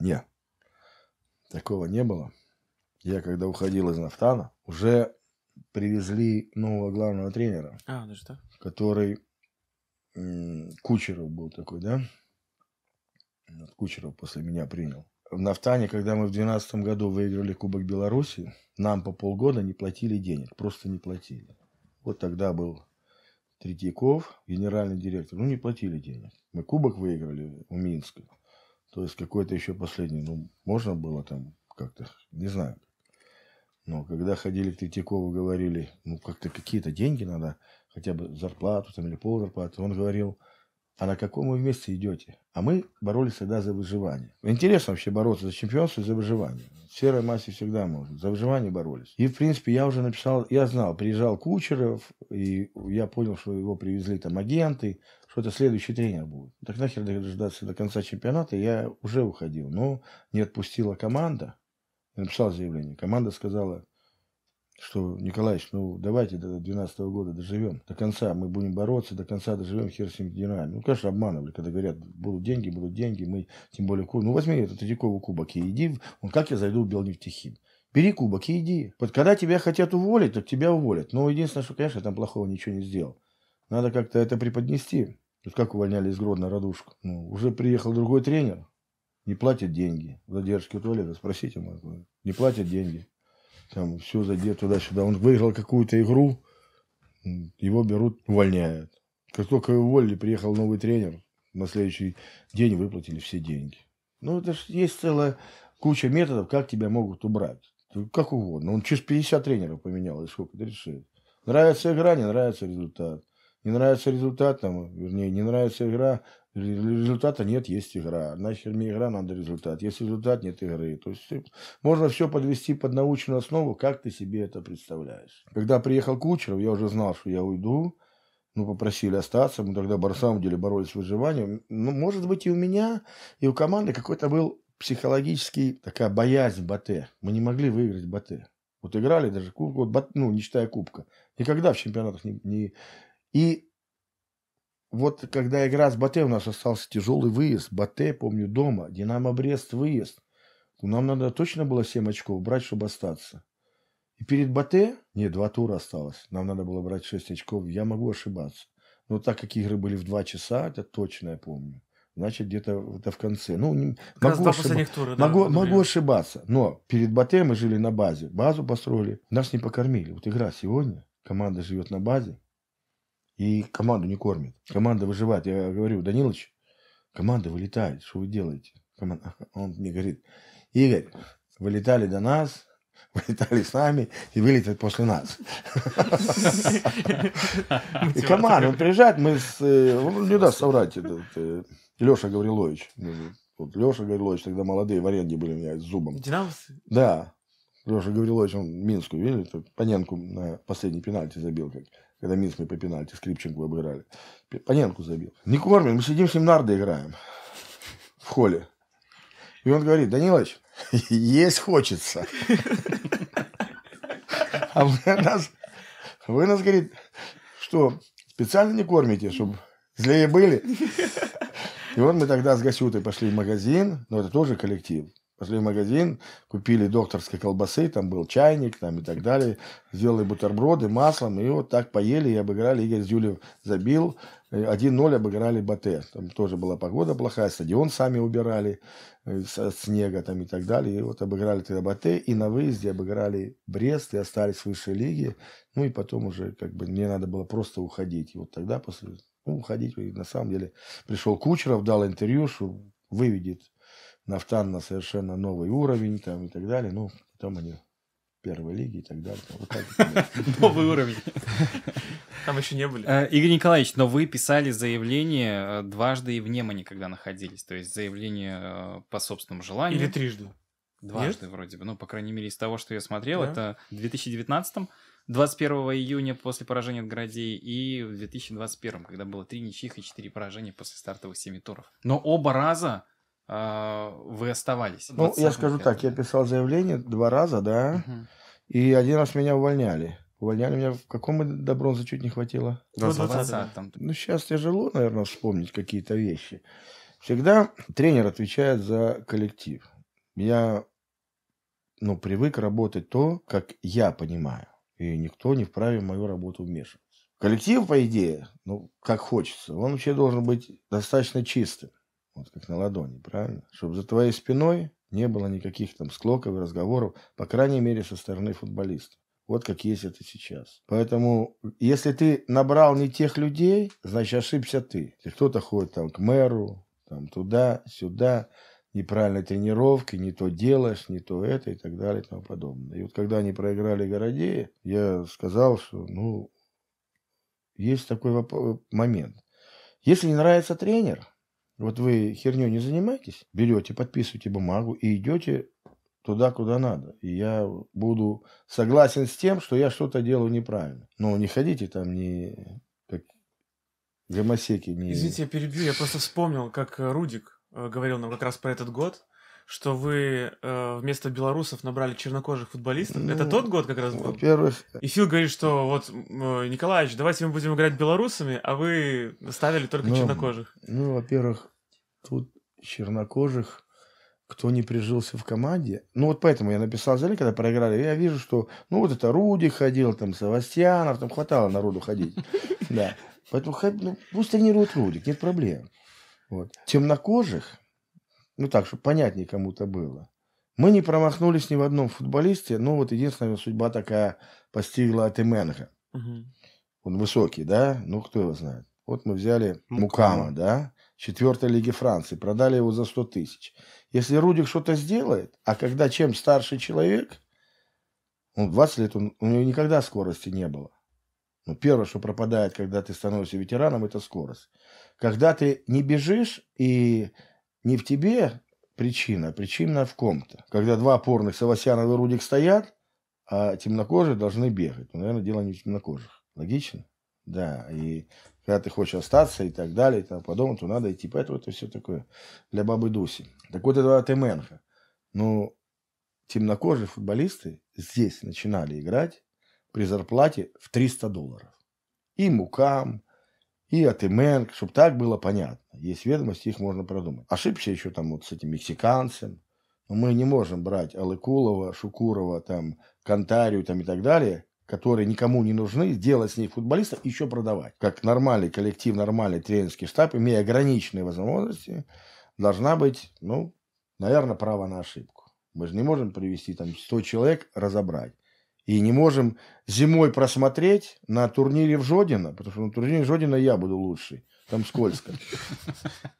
Нет. Такого не было. Я когда уходил из Нафтана, уже привезли нового главного тренера. А, даже так? Который Кучеров был такой, да? Кучеров после меня принял. В Нафтане, когда мы в 2012 году выиграли Кубок Беларуси, нам по полгода не платили денег, просто не платили. Вот тогда был Третьяков, генеральный директор, ну не платили денег. Мы Кубок выиграли у Минска. То есть какой-то еще последний, ну можно было там как-то, не знаю, но когда ходили к Третьякову, говорили, ну, как-то какие-то деньги надо, хотя бы зарплату там или ползарплаты. Он говорил, а на каком вы вместе идете? А мы боролись всегда за выживание. Интересно вообще бороться за чемпионство и за выживание. В серой массе всегда можно. За выживание боролись. И, в принципе, я уже написал, я знал, приезжал Кучеров, и я понял, что его привезли там агенты, что это следующий тренер будет. Так нахер дождаться до конца чемпионата, я уже уходил. Но не отпустила команда. Я написал заявление. Команда сказала, что, Николаевич, ну давайте до 2012 года доживем. До конца мы будем бороться, до конца доживем, хер с ним динами. Ну, конечно, обманывали, когда говорят, будут деньги, будут деньги, мы тем более... Ну, возьми этот Третьякову кубок и иди. Он, как я зайду в Белнефтехим? Бери кубок и иди. Вот когда тебя хотят уволить, так тебя уволят. Но единственное, что, конечно, там плохого ничего не сделал. Надо как-то это преподнести. Тут как увольняли из Гродно Радушку? Ну, уже приехал другой тренер не платят деньги. Задержки у туалета, спросите, можно. не платят деньги. Там все задет туда-сюда. Он выиграл какую-то игру, его берут, увольняют. Как только уволили, приехал новый тренер, на следующий день выплатили все деньги. Ну, это же есть целая куча методов, как тебя могут убрать. Как угодно. Он через 50 тренеров поменял, и сколько это решает. Нравится игра, не нравится результат. Не нравится результат, там, вернее, не нравится игра, Результата нет, есть игра. Нахер мне игра, надо результат. Есть результат, нет игры. То есть можно все подвести под научную основу, как ты себе это представляешь. Когда приехал Кучеров, я уже знал, что я уйду. Ну, попросили остаться. Мы тогда, на самом деле, боролись с выживанием. Ну, может быть, и у меня, и у команды какой-то был психологический такая боязнь Бате. Мы не могли выиграть Бате. Вот играли даже кубку, ну, не считая кубка. Никогда в чемпионатах не... не... И вот когда игра с Батэ, у нас остался тяжелый выезд. Батэ, помню, дома. Динамо Брест выезд. Нам надо точно было 7 очков брать, чтобы остаться. И перед Батэ, нет, два тура осталось. Нам надо было брать 6 очков. Я могу ошибаться. Но так как игры были в 2 часа, это точно я помню. Значит, где-то это в конце. Ну, не, могу, ошиб... тура, да, могу, могу ошибаться. Но перед Батэ мы жили на базе. Базу построили. Нас не покормили. Вот игра сегодня. Команда живет на базе. И команду не кормит. Команда выживает. Я говорю, Данилович, команда вылетает. Что вы делаете? Команда... *laughs* Он мне говорит, Игорь, вылетали до нас, *laughs* вылетали с нами и вылетят после нас. И команда, он приезжает, мы с... Э, не даст соврать э, Леша Гаврилович. Вот Леша Гаврилович, тогда молодые в аренде были у меня с зубом. Динамосы? Да. Леша Гаврилович, он Минскую, видели, Паненку на последний пенальти забил. Как когда местные по пенальти Скрипченко обыграли. Паненку забил. Не кормим, мы сидим с ним нарды играем в холле. И он говорит, Данилович, *laughs* есть хочется. А вы нас, вы нас, говорит, что, специально не кормите, чтобы злее были? И вот мы тогда с Гасютой пошли в магазин, но это тоже коллектив. Пошли в магазин, купили докторской колбасы, там был чайник там и так далее. Сделали бутерброды маслом, и вот так поели и обыграли. Игорь Зюлев забил, 1-0 э, обыграли Батэ. Там тоже была погода плохая, стадион сами убирали э, от снега там и так далее. И вот обыграли тогда Батэ, и на выезде обыграли Брест, и остались в высшей лиге. Ну и потом уже как бы мне надо было просто уходить. И вот тогда после ну, уходить, на самом деле, пришел Кучеров, дал интервью, что выведет Нафтан на совершенно новый уровень там и так далее. Ну, потом они первой лиги и так далее. *laughs* Новый уровень. Там еще не были. Э, Игорь Николаевич, но вы писали заявление э, дважды и в Немане, когда находились. То есть заявление э, по собственному желанию. Или трижды. Дважды вроде бы. Ну, по крайней мере, из того, что я смотрел, это в 2019 21 июня после поражения от Градей и в 2021, когда было три ничьих и четыре поражения после стартовых семи туров. Но оба раза а, вы оставались? Ну, я скажу так, я писал заявление два раза, да, и один раз меня увольняли. Увольняли меня в каком до бронзы чуть не хватило? В 20-м. Ну, сейчас ну, тяжело, наверное, вспомнить какие-то вещи. Всегда тренер отвечает за коллектив. Я ну, привык работать то, как я понимаю. И никто не вправе в мою работу вмешиваться. Коллектив, по идее, ну, как хочется, он вообще должен быть достаточно чистым. Вот как на ладони, правильно? Чтобы за твоей спиной не было никаких там склоков и разговоров, по крайней мере, со стороны футболиста. Вот как есть это сейчас. Поэтому, если ты набрал не тех людей, значит, ошибся ты. Если кто-то ходит там к мэру, там туда, сюда, неправильные тренировки, не то делаешь, не то это и так далее и тому подобное. И вот когда они проиграли городе, я сказал, что, ну, есть такой момент. Если не нравится тренер, вот вы херню не занимаетесь, берете, подписываете бумагу и идете туда, куда надо. И я буду согласен с тем, что я что-то делаю неправильно. Но не ходите там, не как гомосеки. Не... Извините, я перебью, я просто вспомнил, как Рудик э, говорил нам как раз про этот год, что вы э, вместо белорусов набрали чернокожих футболистов. Ну, это тот год как раз был? Во-первых... Э, И Фил говорит, что вот, э, Николаевич, давайте мы будем играть белорусами, а вы ставили только ну, чернокожих. Ну, во-первых, тут чернокожих, кто не прижился в команде. Ну, вот поэтому я написал зале, когда проиграли. Я вижу, что, ну, вот это Руди ходил, там, Савастьянов, там хватало народу ходить. *laughs* Да. Поэтому ну пусть тренируют Рудик, нет проблем. Вот. Темнокожих – ну так, чтобы понятнее кому-то было. Мы не промахнулись ни в одном футболисте, но вот единственная судьба такая постигла от Именга. Угу. Он высокий, да? Ну, кто его знает. Вот мы взяли Мукама, Мукама да? Четвертой лиги Франции, продали его за 100 тысяч. Если Рудик что-то сделает, а когда чем старше человек, он 20 лет, он, у него никогда скорости не было. Ну, первое, что пропадает, когда ты становишься ветераном, это скорость. Когда ты не бежишь и не в тебе причина, а причина в ком-то. Когда два опорных Савасяна и Рудик стоят, а темнокожие должны бегать. Ну, наверное, дело не в темнокожих. Логично? Да, и когда ты хочешь остаться и так далее, и тому подобное, то надо идти. Поэтому это все такое для бабы Дуси. Так вот, это Атеменко. Ну, темнокожие футболисты здесь начинали играть при зарплате в 300 долларов. И мукам, и от Атыменко, чтобы так было понятно. Есть ведомости, их можно продумать. Ошибся еще там вот с этим мексиканцем. Но мы не можем брать Алыкулова, Шукурова, там, Кантарию там, и так далее, которые никому не нужны, делать с них футболистов и еще продавать. Как нормальный коллектив, нормальный тренерский штаб, имея ограниченные возможности, должна быть, ну, наверное, право на ошибку. Мы же не можем привести там 100 человек, разобрать и не можем зимой просмотреть на турнире в Жодино, потому что на турнире в Жодино я буду лучший. Там скользко. *laughs*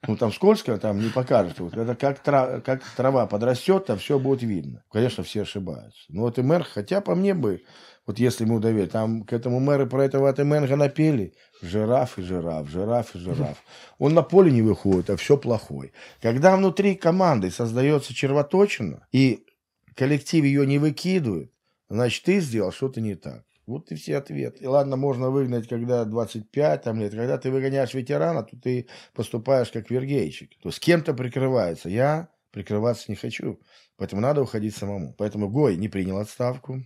Ну, там скользко, а там не покажет. Вот это как, трава, как трава подрастет, там все будет видно. Конечно, все ошибаются. Ну вот и мэр, хотя по мне бы, вот если ему доверить, там к этому мэру про этого Атеменга напели. Жираф и жираф, жираф и жираф. *laughs* Он на поле не выходит, а все плохой. Когда внутри команды создается червоточина, и коллектив ее не выкидывает, значит, ты сделал что-то не так. Вот и все ответы. И ладно, можно выгнать, когда 25 там, лет. Когда ты выгоняешь ветерана, то ты поступаешь как Вергейчик. То с кем-то прикрывается. Я прикрываться не хочу. Поэтому надо уходить самому. Поэтому Гой не принял отставку.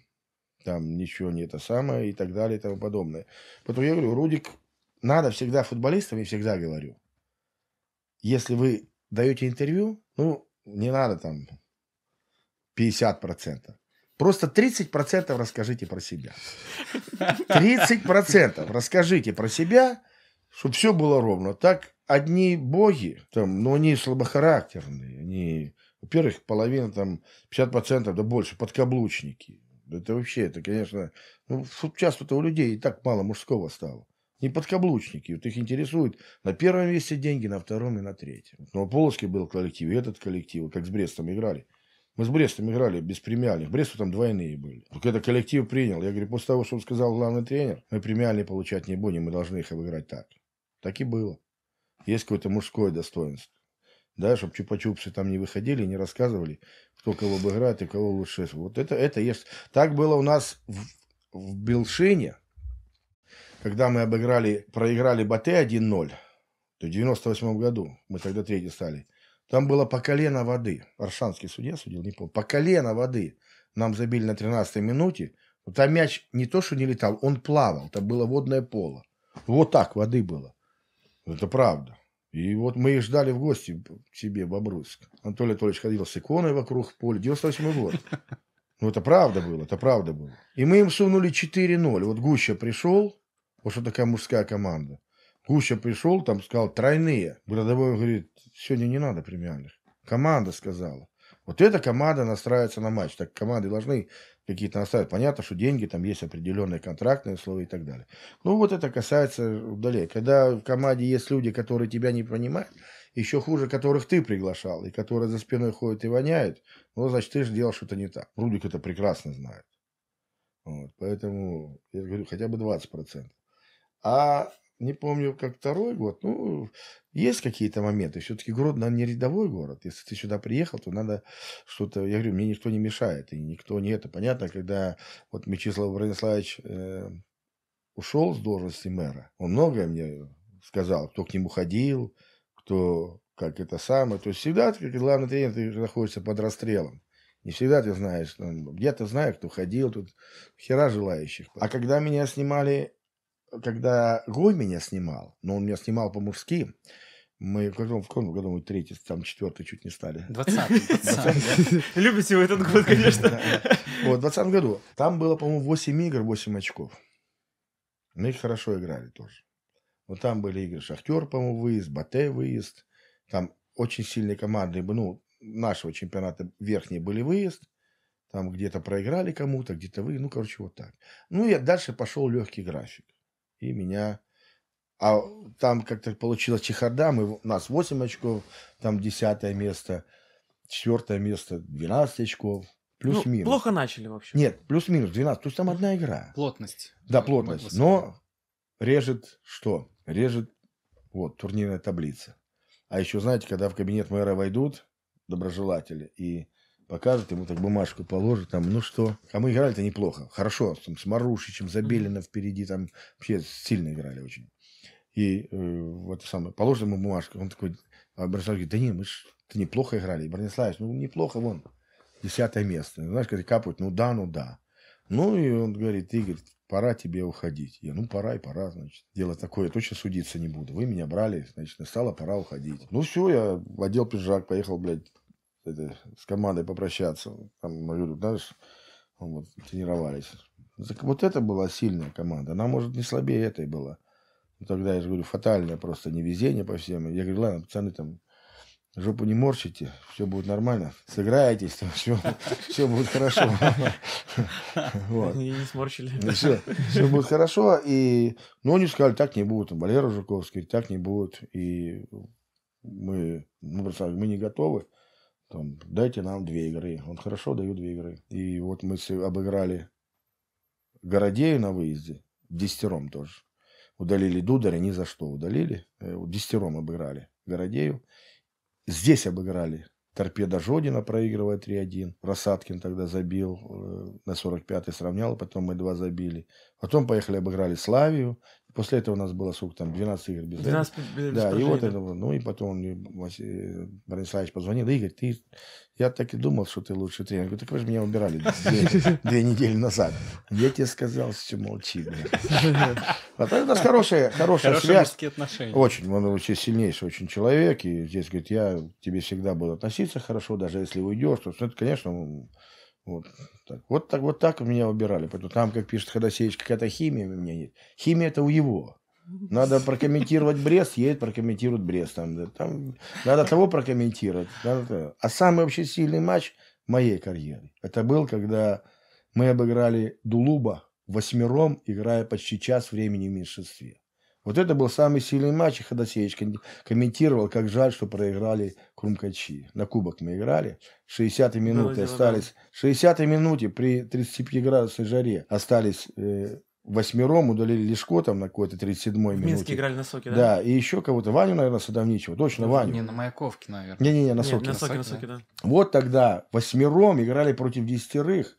Там ничего не это самое и так далее и тому подобное. Поэтому я говорю, Рудик, надо всегда футболистам, я всегда говорю. Если вы даете интервью, ну, не надо там 50%. Просто 30% расскажите про себя. 30% расскажите про себя, чтобы все было ровно. Так одни боги, там, но они слабохарактерные, они, во-первых, половина, там, 50%, да больше, подкаблучники. Это вообще, это, конечно, ну, часто-то у людей и так мало мужского стало. Не подкаблучники. Вот их интересует на первом месте деньги, на втором и на третьем. Но Полоцкий был коллектив, и этот коллектив, как с Брестом играли. Мы с Брестом играли без премиальных. Бресту там двойные были. Только это коллектив принял. Я говорю, после того, что он сказал главный тренер, мы премиальные получать не будем, мы должны их обыграть так. Так и было. Есть какое-то мужское достоинство. Да, чтобы чупа-чупсы там не выходили, не рассказывали, кто кого обыграет и кого лучше. Вот это, это есть. Так было у нас в, в Белшине, когда мы обыграли, проиграли Бате 1-0, то в 98 году, мы тогда третьи стали, там было по колено воды. Аршанский судья судил, не помню. По колено воды нам забили на 13-й минуте. Там мяч не то, что не летал, он плавал. Там было водное поло. Вот так воды было. Это правда. И вот мы их ждали в гости к себе в Бобруйск. Анатолий Анатольевич ходил с иконой вокруг поля. 98 год. Ну, это правда было, это правда было. И мы им сунули 4-0. Вот Гуща пришел, вот что такая мужская команда. Куча пришел, там сказал, тройные. Городовой говорит, сегодня не надо премиальных. Команда сказала. Вот эта команда настраивается на матч. Так команды должны какие-то настраивать. Понятно, что деньги, там есть определенные контрактные условия и так далее. Ну, вот это касается далее. Когда в команде есть люди, которые тебя не понимают, еще хуже, которых ты приглашал, и которые за спиной ходят и воняют, ну, значит, ты же делал что-то не так. Рудик это прекрасно знает. Вот, поэтому, я говорю, хотя бы 20%. А не помню, как второй год, ну, есть какие-то моменты. Все-таки Гродно не рядовой город. Если ты сюда приехал, то надо что-то... Я говорю, мне никто не мешает, и никто не это. Понятно, когда вот Мечислав Брониславович э, ушел с должности мэра, он многое мне сказал, кто к нему ходил, кто как это самое. То есть всегда, как главный тренер, ты находишься под расстрелом. Не всегда ты знаешь, где то знаю, кто ходил, тут хера желающих. А когда меня снимали когда Гой меня снимал, но он меня снимал по-мужски, мы в каком, в каком году мы третий, там четвертый чуть не стали. *laughs* Двадцатый. Любите вы этот год, конечно. Вот, в 20 году. Там было, по-моему, 8 игр, 8 очков. Мы их хорошо играли тоже. Вот там были игры Шахтер, по-моему, выезд, Батэ выезд. Там очень сильные команды, ну, нашего чемпионата верхние были выезд. Там где-то проиграли кому-то, где-то вы, ну, короче, вот так. Ну, я дальше пошел легкий график и меня... А там как-то получилась чехарда, мы, у нас 8 очков, там 10 место, 4 место 12 очков. Ну, плюс-минус. Ну, плохо начали вообще. Нет, плюс-минус 12. То есть там одна игра. Плотность. Да, плотность. плотность. Но режет что? Режет вот турнирная таблица. А еще, знаете, когда в кабинет мэра войдут доброжелатели и покажут, ему так бумажку положит там, ну что. А мы играли-то неплохо, хорошо, там, с Марушичем, Забелина впереди, там, вообще сильно играли очень. И э, вот самое, положит ему бумажку, он такой, а Бронислав говорит, да не мы ж, ты неплохо играли. И Брониславич, ну неплохо, вон, десятое место. Знаешь, когда капают, ну да, ну да. Ну и он говорит, Игорь, пора тебе уходить. Я, ну пора и пора, значит. Дело такое, я точно судиться не буду. Вы меня брали, значит, настала пора уходить. Ну все, я одел пиджак, поехал, блядь, с командой попрощаться. Там мы ну, люди, знаешь, вот, тренировались. Вот это была сильная команда. Она, может, не слабее этой была. тогда, я же говорю, фатальное просто невезение по всем. Я говорю, ладно, пацаны, там, жопу не морщите, все будет нормально. Сыграетесь, там, все, все будет хорошо. *laughs* Вот. Не, сморщили. Все, будет хорошо. И, ну, они сказали, так не будет. Валера Жуковский, так не будет. И мы, мы просто мы не готовы. Там, дайте нам две игры. Он хорошо даю две игры. И вот мы обыграли Городею на выезде, десятером тоже. Удалили Дударя, ни за что удалили. Э, десятером обыграли Городею. Здесь обыграли Торпеда Жодина проигрывает 3-1. Росаткин тогда забил э, на 45-й, сравнял, потом мы два забили. Потом поехали, обыграли Славию, После этого у нас было сколько там, 12 игр без 12 без Да, без и вот это, ну и потом мне э, Бориславович позвонил, Игорь, ты, я так и думал, что ты лучший тренер. Я говорю, так вы же меня убирали две *laughs* недели назад. Я тебе сказал, все молчи. *laughs* Вот это хорошая, хорошая связь. отношения. Очень, он очень сильнейший очень человек. И здесь, говорит, я к тебе всегда буду относиться хорошо, даже если уйдешь. То есть, ну, это, конечно, вот так. вот так, вот так меня убирали. Поэтому там, как пишет Ходосевич, какая-то химия у меня есть. Химия это у его. Надо прокомментировать Брест, едет, прокомментирует Брест. Там, там, надо того прокомментировать. Надо того. А самый вообще сильный матч моей карьеры. Это был, когда мы обыграли Дулуба восьмером, играя почти час времени в меньшинстве. Вот это был самый сильный матч, и Ходосевич комментировал, как жаль, что проиграли Крумкачи. На кубок мы играли, 60 минуты да, остались, 60 минуте при 35-градусной жаре остались э, восьмером, удалили Лешко на какой-то 37-й минуте. В Минске играли на Соке, да? Да, и еще кого-то, Ваню, наверное, Садовничего, точно ну, Ваню. Не, на Маяковке, наверное. Не-не-не, на Соке. Нет, на Соке, на Соке, да. Вот тогда восьмером играли против десятерых,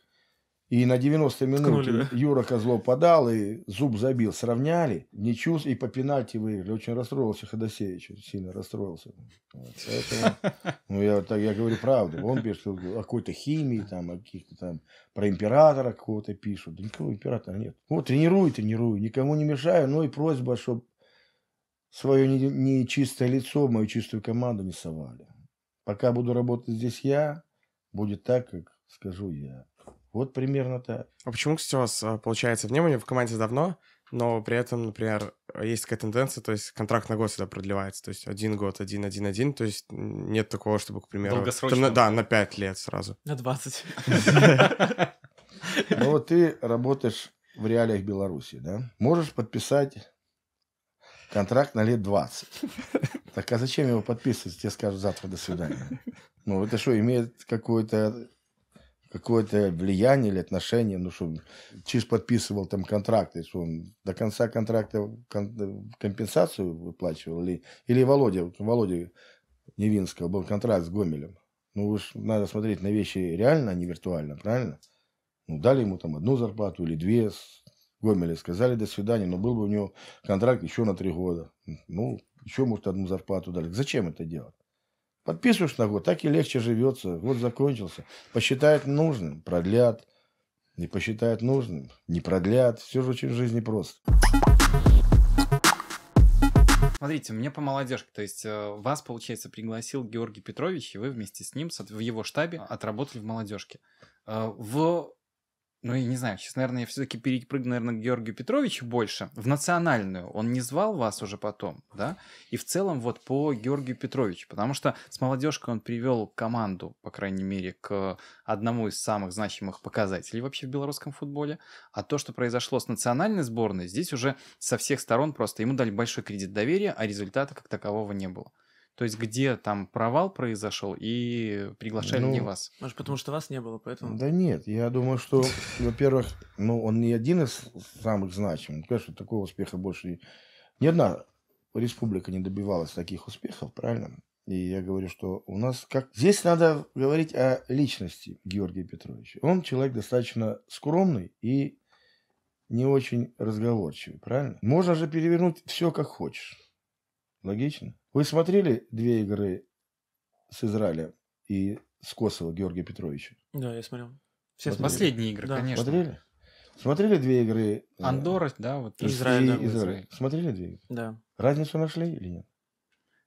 и на 90 минуте да? Юра Козлов подал, и зуб забил. Сравняли, не чувств, и по пенальти выиграли. Очень расстроился Ходосевич, сильно расстроился. Вот. Поэтому, *laughs* ну, я, так, я говорю правду. Он пишет о какой-то химии, там, о каких-то там, про императора какого-то пишут. Да никакого императора нет. Вот, тренирую, тренирую, никому не мешаю. Ну, и просьба, чтобы свое нечистое лицо, мою чистую команду не совали. Пока буду работать здесь я, будет так, как скажу я. Вот примерно так. А почему, кстати, у вас а, получается в Немане в команде давно, но при этом, например, есть такая тенденция, то есть контракт на год всегда продлевается, то есть один год, один, один, один, то есть нет такого, чтобы, к примеру... Долгосрочно? Там, да, на пять лет сразу. На двадцать. Ну вот ты работаешь в реалиях Беларуси, да? Можешь подписать контракт на лет 20. Так а зачем его подписывать? Тебе скажут завтра до свидания. Ну, это что, имеет какое-то какое-то влияние или отношение, ну, что Чиж подписывал там контракты, что он до конца контракта компенсацию выплачивал, или, или Володя, Володя Невинского был контракт с Гомелем. Ну, уж надо смотреть на вещи реально, а не виртуально, правильно? Ну, дали ему там одну зарплату или две с Гомеля, сказали до свидания, но был бы у него контракт еще на три года. Ну, еще, может, одну зарплату дали. Зачем это делать? Подписываешь на год, так и легче живется. Год закончился. Посчитают нужным, продлят. Не посчитают нужным, не продлят. Все же очень в жизни просто. Смотрите, мне по молодежке, то есть э, вас, получается, пригласил Георгий Петрович, и вы вместе с ним в его штабе отработали в молодежке. Э, в ну, я не знаю, сейчас, наверное, я все-таки перепрыгну, наверное, к Георгию Петровичу больше, в национальную. Он не звал вас уже потом, да? И в целом вот по Георгию Петровичу, потому что с молодежкой он привел команду, по крайней мере, к одному из самых значимых показателей вообще в белорусском футболе. А то, что произошло с национальной сборной, здесь уже со всех сторон просто ему дали большой кредит доверия, а результата как такового не было. То есть где там провал произошел и приглашали ну, не вас? Может, потому что вас не было, поэтому... Да нет, я думаю, что, *laughs* во-первых, ну, он не один из самых значимых. Конечно, такого успеха больше... Ни одна республика не добивалась таких успехов, правильно? И я говорю, что у нас как... Здесь надо говорить о личности Георгия Петровича. Он человек достаточно скромный и не очень разговорчивый, правильно? Можно же перевернуть все как хочешь. Логично. Вы смотрели две игры с Израиля и с Косово Георгия Петровича? Да, я смотрел. Все смотрели. последние игры, да. конечно. Смотрели? Смотрели две игры? Э, Андорра, да, вот. Израиль, и, да, Израиль. Смотрели две игры? Да. Разницу нашли или нет?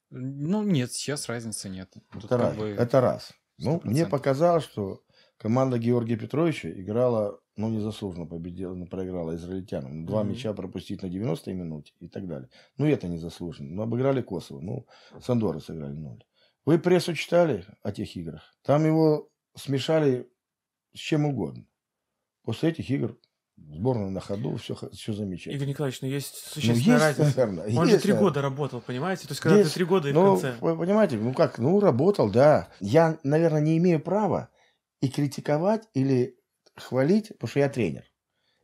Ну, нет, сейчас разницы нет. это, раз. Бы... это раз. 100%. Ну, мне показалось, что команда Георгия Петровича играла но ну, незаслуженно победила, ну, проиграла израильтянам. Два mm-hmm. мяча пропустить на 90-й минуте и так далее. Ну, это незаслуженно. Но ну, обыграли Косово. Ну, Сандора сыграли ноль. Вы прессу читали о тех играх? Там его смешали с чем угодно. После этих игр сборная на ходу, все, все замечательно. Игорь Николаевич, но есть существенная ну, есть, разница. Наверное, Он есть, же три года работал, понимаете? То есть, когда есть, ты три года и ну, в конце... Вы понимаете, ну как, ну работал, да. Я, наверное, не имею права и критиковать или хвалить, потому что я тренер.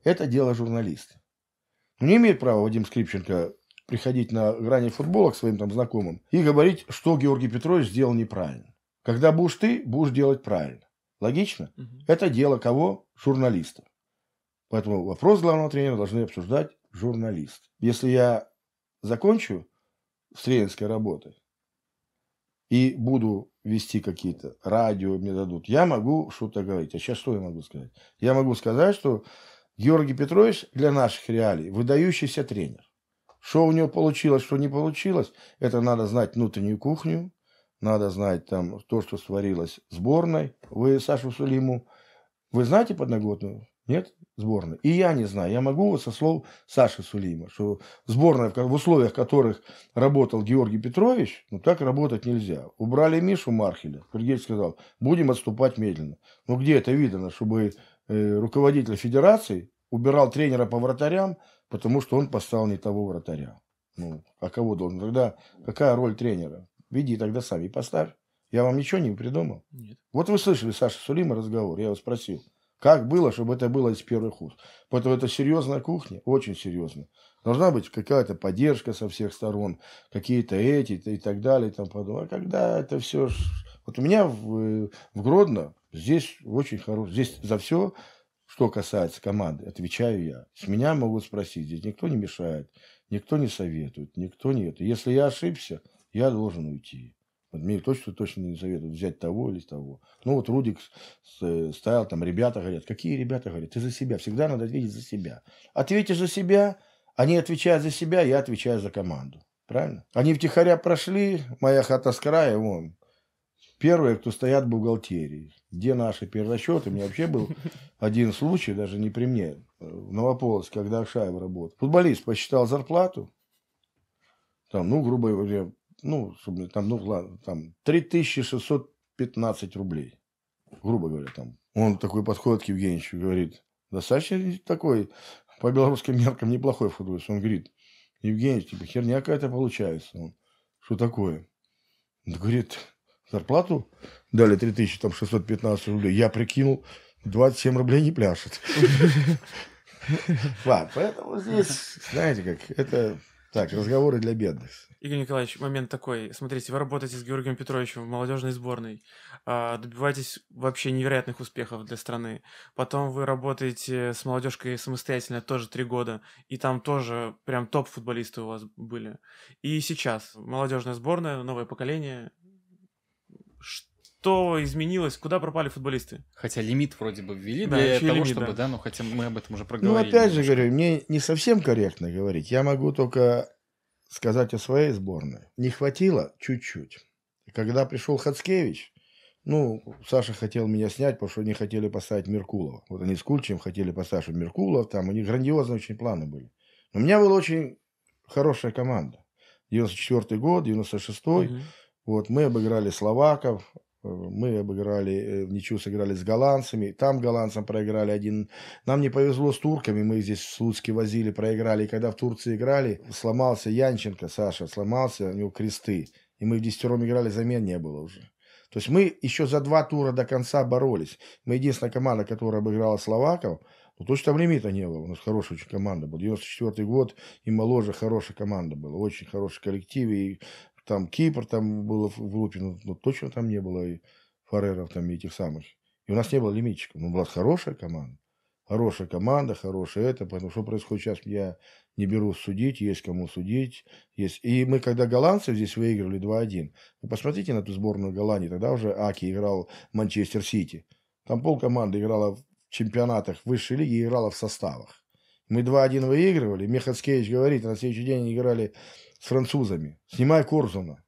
Это дело журналиста. Ну, не имеет права Вадим Скрипченко приходить на грани футбола к своим там знакомым и говорить, что Георгий Петрович сделал неправильно. Когда будешь ты, будешь делать правильно. Логично? Угу. Это дело кого? Журналистов. Поэтому вопрос главного тренера должны обсуждать журналист. Если я закончу с тренерской работой и буду вести какие-то, радио мне дадут, я могу что-то говорить. А сейчас что я могу сказать? Я могу сказать, что Георгий Петрович для наших реалий выдающийся тренер. Что у него получилось, что не получилось, это надо знать внутреннюю кухню, надо знать там то, что сварилось сборной. Вы Сашу Сулиму, вы знаете подноготную? Нет? сборная. И я не знаю. Я могу со слов Саши Сулима, что сборная, в условиях которых работал Георгий Петрович, ну так работать нельзя. Убрали Мишу Мархеля. Сергей сказал, будем отступать медленно. Ну где это видно, чтобы э, руководитель федерации убирал тренера по вратарям, потому что он поставил не того вратаря. Ну, а кого должен? Тогда какая роль тренера? Веди тогда сами поставь. Я вам ничего не придумал? Нет. Вот вы слышали Саша Сулима разговор, я его спросил. Как было, чтобы это было из первых уст? Поэтому это серьезная кухня, очень серьезная. Должна быть какая-то поддержка со всех сторон, какие-то эти и так далее и тому подобное. А когда это все... Вот у меня в, в Гродно здесь очень хорошо, здесь за все, что касается команды, отвечаю я. С меня могут спросить, здесь никто не мешает, никто не советует, никто не это. Если я ошибся, я должен уйти. Вот мне точно, точно не советуют взять того или того. Ну, вот Рудик э, стоял, там ребята говорят. Какие ребята говорят? Ты за себя. Всегда надо ответить за себя. Ответишь за себя, они отвечают за себя, я отвечаю за команду. Правильно? Они втихаря прошли, моя хата с края, вон. Первые, кто стоят в бухгалтерии. Где наши перерасчеты? У меня вообще был *laughs* один случай, даже не при мне, э, в Новополоцке, когда Акшаев работал. Футболист посчитал зарплату, там, ну, грубо говоря, ну, там, ну, ладно, там, 3615 рублей, грубо говоря, там. Он такой подходит к Евгеньевичу говорит, достаточно такой, по белорусским меркам, неплохой футболист. Он говорит, Евгений, типа, херня какая-то получается. Он, что такое? Он говорит, зарплату дали 3615 рублей. Я прикинул, 27 рублей не пляшет. *laughs* Ладно, поэтому здесь, знаете как, это так, разговоры для бедных. Игорь Николаевич, момент такой. Смотрите, вы работаете с Георгием Петровичем в молодежной сборной, а, добиваетесь вообще невероятных успехов для страны. Потом вы работаете с молодежкой самостоятельно тоже три года, и там тоже прям топ-футболисты у вас были. И сейчас молодежная сборная, новое поколение, что изменилось, куда пропали футболисты? Хотя лимит вроде бы ввели да, для того, лимит, чтобы, да. да, но ну, хотя мы об этом уже ну, проговорили. Ну, опять же говорю, мне не совсем корректно говорить. Я могу только сказать о своей сборной. Не хватило чуть-чуть. Когда пришел Хацкевич, ну, Саша хотел меня снять, потому что они хотели поставить Меркулова. Вот они с Кульчем хотели поставить что Меркулов, там у них грандиозные очень планы были. Но у меня была очень хорошая команда. 94 год, 96-й. Угу. Вот мы обыграли словаков, мы обыграли, э, в ничью сыграли с голландцами, там голландцам проиграли один. Нам не повезло с турками, мы здесь в Слуцке возили, проиграли. И когда в Турции играли, сломался Янченко, Саша, сломался, у него кресты. И мы в десятером играли, замен не было уже. То есть мы еще за два тура до конца боролись. Мы единственная команда, которая обыграла словаков. Ну, точно там лимита не было. У нас хорошая очень команда была. 94 год, и моложе хорошая команда была. Очень хороший коллектив. И там Кипр там было в Лупин, но точно там не было и Фареров, там и этих самых. И у нас не было лимитчиков. Но ну, была хорошая команда. Хорошая команда, хорошая это. Поэтому что происходит сейчас, я не беру судить. Есть кому судить. Есть. И мы, когда голландцы здесь выиграли 2-1, вы посмотрите на эту сборную Голландии. Тогда уже Аки играл Манчестер Сити. Там пол команды играла в чемпионатах высшей лиги и играла в составах. Мы 2-1 выигрывали. Мехацкевич говорит, на следующий день играли с французами. Снимай Корзуна.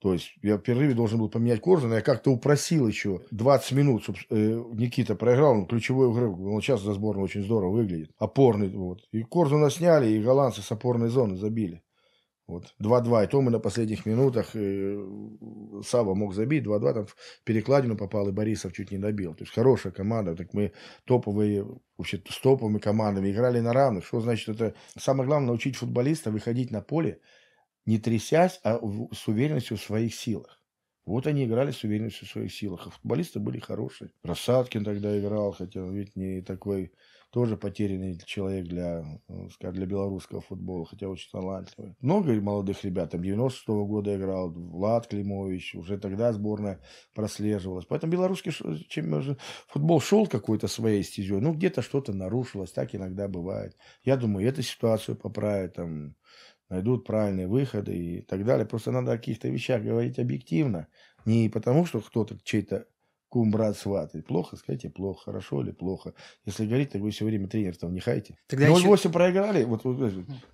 То есть я в перерыве должен был поменять Корзуна. Я как-то упросил еще 20 минут, э, Никита проиграл. Он ключевой игрок. Он сейчас за сборную очень здорово выглядит. Опорный. Вот. И Корзуна сняли, и голландцы с опорной зоны забили. Вот. 2-2, и то мы на последних минутах. Э, Сава мог забить, 2-2 там в перекладину попал, и Борисов чуть не добил. То есть хорошая команда. Так мы топовые, вообще с топовыми командами играли на равных. Что значит это? Самое главное, научить футболиста выходить на поле, не трясясь, а с уверенностью в своих силах. Вот они играли с уверенностью в своих силах. А футболисты были хорошие. Рассадкин тогда играл, хотя он ведь не такой тоже потерянный человек для, ну, скажем, для белорусского футбола, хотя очень талантливый. Много молодых ребят, там 96-го года играл, Влад Климович, уже тогда сборная прослеживалась. Поэтому белорусский чем, футбол шел какой-то своей стезей, ну где-то что-то нарушилось, так иногда бывает. Я думаю, эту ситуацию поправят, там, найдут правильные выходы и так далее. Просто надо о каких-то вещах говорить объективно, не потому, что кто-то чей-то кум, брат, сват. плохо, скажите, плохо, хорошо или плохо. Если горит, то вы все время тренер там не хайте. 0-8 еще... проиграли, вот, вот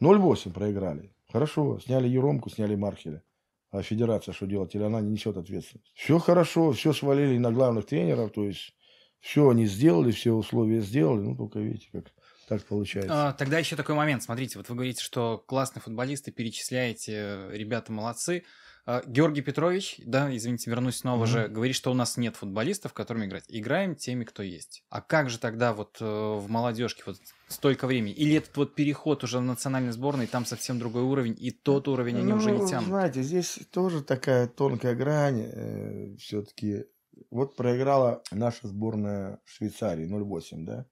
0-8 проиграли. Хорошо, сняли Еромку, сняли Мархеля. А федерация что делать? Или она не несет ответственность? Все хорошо, все свалили на главных тренеров, то есть все они сделали, все условия сделали, ну только видите, как так получается. А, тогда еще такой момент, смотрите, вот вы говорите, что классные футболисты перечисляете, ребята молодцы, а, Георгий Петрович, да, извините, вернусь снова mm-hmm. же, говорит, что у нас нет футболистов, которыми играть. Играем теми, кто есть. А как же тогда вот э, в молодежке вот столько времени? Или этот вот переход уже в национальной сборной, там совсем другой уровень, и тот уровень они ну, уже не тянут? знаете, здесь тоже такая тонкая грань э, все-таки. Вот проиграла наша сборная Швейцарии 0-8, да?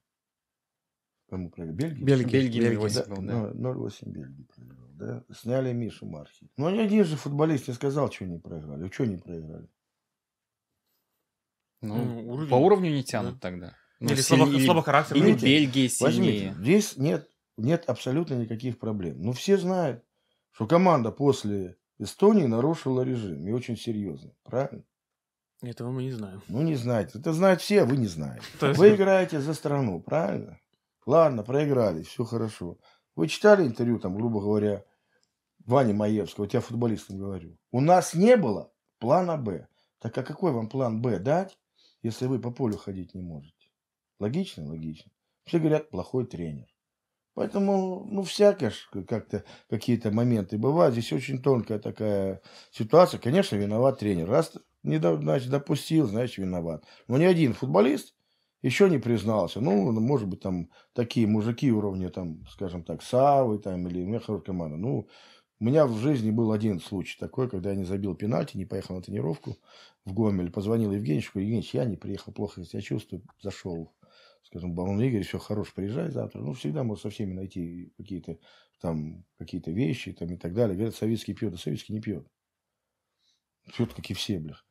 кому проиграл? Бельгии? Бельгии. Бельгии, 08 0 Бельгии проиграл, да. Сняли Мишу Мархи. Но ну, ни один же футболист не сказал, что не проиграли. Что не проиграли? Ну, ну уровень. по уровню не тянут да. тогда. Ну, или сильнее, слабо, слабо характер. Или Видите, Бельгия сильнее. Возьмите, здесь нет, нет абсолютно никаких проблем. Но ну, все знают, что команда после Эстонии нарушила режим. И очень серьезно. Правильно? Этого мы не знаем. Ну, не знаете. Это знают все, а вы не знаете. *laughs* Вы играете за страну, правильно? Ладно, проиграли, все хорошо. Вы читали интервью, там, грубо говоря, Вани Маевского, вот я футболистам говорю. У нас не было плана «Б». Так а какой вам план «Б» дать, если вы по полю ходить не можете? Логично? Логично. Все говорят, плохой тренер. Поэтому, ну, всяко как-то какие-то моменты бывают. Здесь очень тонкая такая ситуация. Конечно, виноват тренер. Раз не, значит, допустил, значит, виноват. Но ни один футболист еще не признался. Ну, ну, может быть, там такие мужики уровня, там, скажем так, Савы там, или Мехар Камана. Ну, у меня в жизни был один случай такой, когда я не забил пенальти, не поехал на тренировку в Гомель. Позвонил Евгеньевичу, говорю, Евгеньевич, я не приехал, плохо себя чувствую, зашел. Скажем, Балон Игорь, все, хорош, приезжай завтра. Ну, всегда можно со всеми найти какие-то там какие-то вещи там, и так далее. Говорят, советский пьет, а советский не пьет. Пьет, как и все, блях.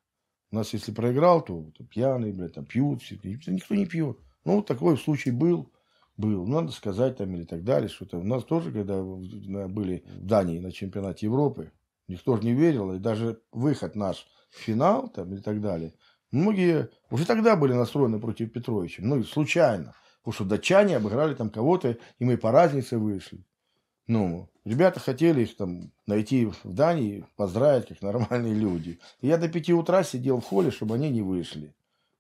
У нас, если проиграл, то, то пьяные, блядь, там пьют, все, никто не пьет. Ну, вот такой случай был, был, ну, надо сказать там или так далее, что-то. У нас тоже, когда были в Дании на чемпионате Европы, никто же не верил, и даже выход наш в финал там и так далее, многие уже тогда были настроены против Петровича, ну, случайно. Потому что датчане обыграли там кого-то, и мы по разнице вышли. Ну, ребята хотели их там найти в Дании, поздравить, как нормальные люди. я до пяти утра сидел в холле, чтобы они не вышли.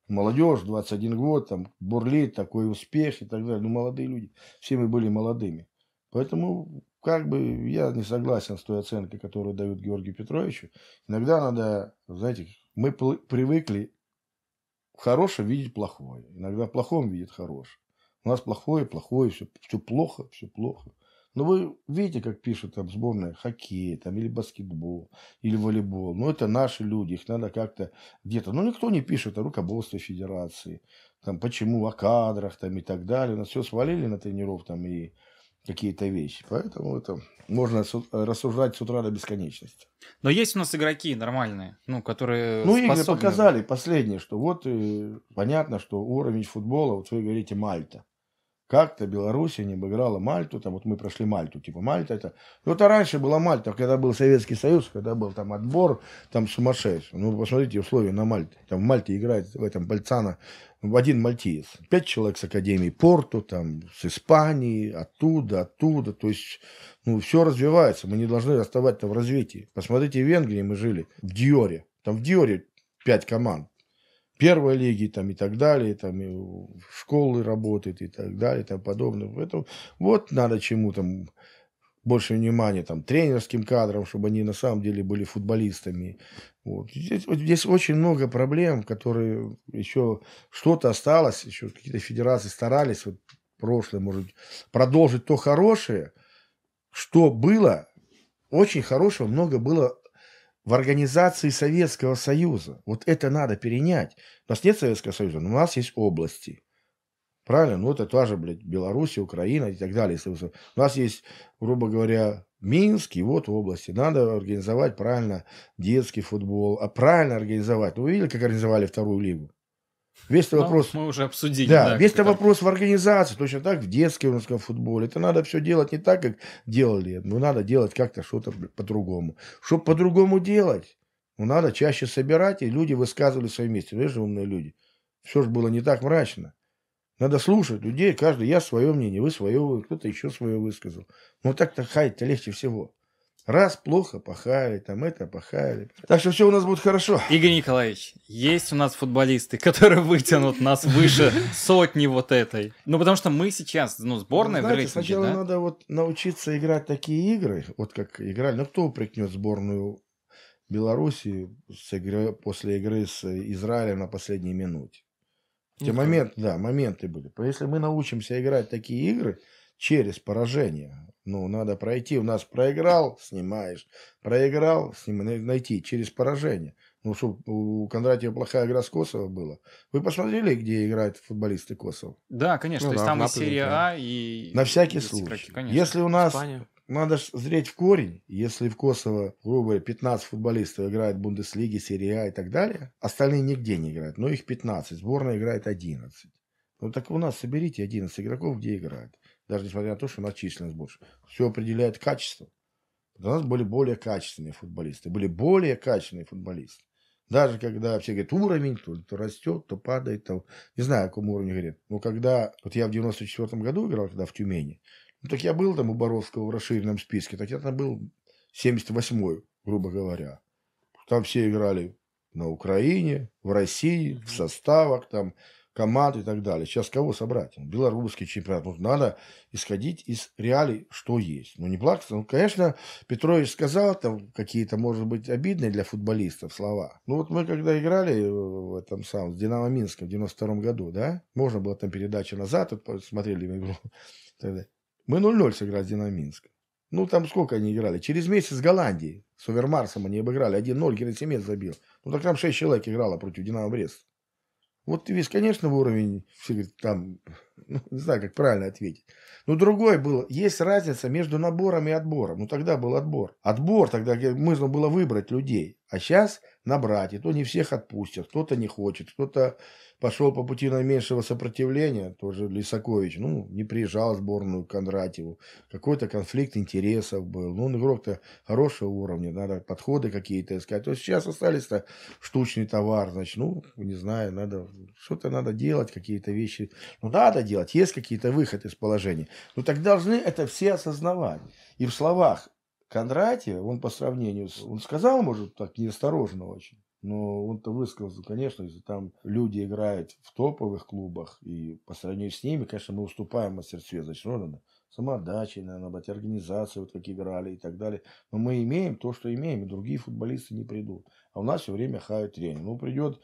Молодежь, 21 год, там, бурлит, такой успех и так далее. Ну, молодые люди. Все мы были молодыми. Поэтому, как бы, я не согласен с той оценкой, которую дают Георгию Петровичу. Иногда надо, знаете, мы привыкли хорошее видеть плохое. Иногда в плохом видит хорошее. У нас плохое, плохое, все, все плохо, все плохо. Но ну, вы видите, как пишут там сборная хоккей, там, или баскетбол, или волейбол. Ну это наши люди, их надо как-то где-то. Ну никто не пишет о руководстве федерации, там, почему, о кадрах там, и так далее. нас все свалили на тренеров там, и какие-то вещи. Поэтому это можно э, рассуждать с утра до бесконечности. Но есть у нас игроки нормальные, ну, которые Ну, игры показали последнее, что вот э, понятно, что уровень футбола, вот вы говорите, Мальта. Как-то Беларусь не обыграла Мальту, там вот мы прошли Мальту, типа Мальта это... Вот это раньше была Мальта, когда был Советский Союз, когда был там отбор, там сумасшедший. Ну, посмотрите условия на Мальте. Там в Мальте играет в этом Бальцана в один мальтиец. Пять человек с Академии Порту, там, с Испании, оттуда, оттуда. То есть, ну, все развивается. Мы не должны оставаться в развитии. Посмотрите, в Венгрии мы жили, в Диоре. Там в Диоре пять команд первой лиги там, и так далее, там, и школы работают и так далее, и тому подобное. Поэтому вот надо чему там больше внимания там, тренерским кадрам, чтобы они на самом деле были футболистами. Вот. Здесь, здесь очень много проблем, которые еще что-то осталось, еще какие-то федерации старались вот, прошлое, может продолжить то хорошее, что было, очень хорошего много было в организации Советского Союза. Вот это надо перенять. У нас нет Советского Союза, но у нас есть области. Правильно? Ну, это тоже, блядь, Беларусь, Украина и так далее. У нас есть, грубо говоря, Минск и вот области. Надо организовать правильно детский футбол. А правильно организовать. Ну, вы видели, как организовали вторую лигу? Весь ну, вопрос... Мы уже обсудили. Да, да весь это вопрос в организации, точно так в детском русском футболе. Это надо все делать не так, как делали, но ну, надо делать как-то что-то по-другому. Чтобы по-другому делать, ну, надо чаще собирать, и люди высказывали свои вместе. Ну, Видишь, умные люди. Все же было не так мрачно. Надо слушать людей, каждый, я свое мнение, вы свое, кто-то еще свое высказал. Ну так-то хай, это легче всего. Раз плохо пахали, там это пахали. Так что все у нас будет хорошо. Игорь Николаевич, есть у нас футболисты, которые вытянут нас выше сотни вот этой. Ну, потому что мы сейчас, ну, сборная ну, знаете, в рейтинге, сначала да? надо вот научиться играть такие игры, вот как играли. Ну, кто упрекнет сборную Беларуси с игры, после игры с Израилем на последней минуте? Те моменты, да, моменты были. Если мы научимся играть такие игры через поражение, ну, надо пройти. У нас проиграл, снимаешь. Проиграл, снимаешь. Найти через поражение. Ну, чтобы у Кондратьева плохая игра с Косово была. Вы посмотрели, где играют футболисты Косово? Да, конечно. Ну, То есть там и Серия А, и... На всякий случай. Игроки, Если у нас... Испания. Надо зреть в корень. Если в Косово, грубо говоря, 15 футболистов играют в Бундеслиге, Серии А и так далее, остальные нигде не играют, но их 15. Сборная играет 11. Ну так у нас соберите 11 игроков, где играют даже несмотря на то, что у нас численность больше. Все определяет качество. У нас были более качественные футболисты, были более качественные футболисты. Даже когда все говорят, уровень то, то растет, то падает, то... не знаю, о каком уровне говорят. Но когда, вот я в 94 году играл, когда в Тюмени, ну, так я был там у Боровского в расширенном списке, так я там был 78-й, грубо говоря. Там все играли на Украине, в России, в составах, там команд и так далее. Сейчас кого собрать? Ну, белорусский чемпионат. Ну, надо исходить из реалий, что есть. Ну, не плакаться. Ну, конечно, Петрович сказал там какие-то, может быть, обидные для футболистов слова. Ну, вот мы когда играли э, в этом самом, с Динамо Минском в 92 году, да, можно было там передача назад, вот смотрели игру. Мы 0-0 *laughs* сыграли с Динамо Минском. Ну, там сколько они играли? Через месяц с Голландией. С Овермарсом они обыграли. 1-0 Герасимец забил. Ну, так там 6 человек играло против Динамо Брест. Вот ты видишь, конечно, в уровень, все говорят, там, ну, не знаю, как правильно ответить. Но другой было, есть разница между набором и отбором. Ну, тогда был отбор. Отбор тогда нужно было выбрать людей, а сейчас набрать. И то не всех отпустят, кто-то не хочет, кто-то пошел по пути наименьшего сопротивления, тоже Лисакович, ну, не приезжал в сборную к Кондратьеву. Какой-то конфликт интересов был. Ну, он игрок-то хорошего уровня, надо подходы какие-то искать. То есть сейчас остались-то штучный товар, значит, ну, не знаю, надо, что-то надо делать, какие-то вещи. Ну, надо делать, есть какие-то выходы из положения. Но ну, так должны это все осознавать. И в словах Кондратьева, он по сравнению с... Он сказал, может, так неосторожно очень. Но ну, он-то высказался, конечно, если там люди играют в топовых клубах, и по сравнению с ними, конечно, мы уступаем в мастерстве. Значит, ну, надо самоотдачей, наверное, быть, организации, вот как играли и так далее. Но мы имеем то, что имеем, и другие футболисты не придут. А у нас все время хают тренер. Ну, придет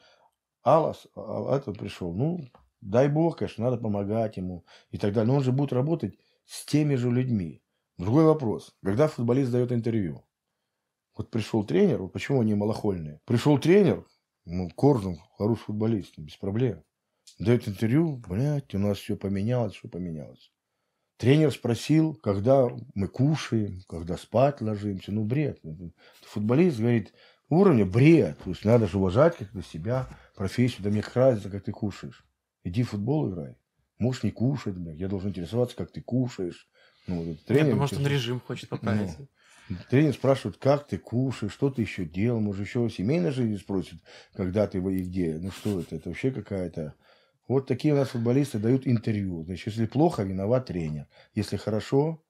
Алас, а, а этот пришел, ну, дай бог, конечно, надо помогать ему и так далее. Но он же будет работать с теми же людьми. Другой вопрос. Когда футболист дает интервью, вот пришел тренер, вот почему они малохольные? Пришел тренер, ну, Корзун, хороший футболист, без проблем. Дает интервью, блядь, у нас все поменялось, все поменялось. Тренер спросил, когда мы кушаем, когда спать ложимся. Ну, бред. Футболист говорит, уровня бред. То есть надо же уважать как-то себя, профессию. Да мне как разница, как ты кушаешь. Иди в футбол играй. муж не кушает, блядь. Я должен интересоваться, как ты кушаешь. Ну, вот ну, тренер, Нет, что он режим хочет ну. поправить. Ну, Тренер спрашивает, как ты кушаешь, что ты еще делал, может, еще о семейной спросит, когда ты и где. Ну что это, это вообще какая-то... Вот такие у нас футболисты дают интервью. Значит, если плохо, виноват тренер. Если хорошо,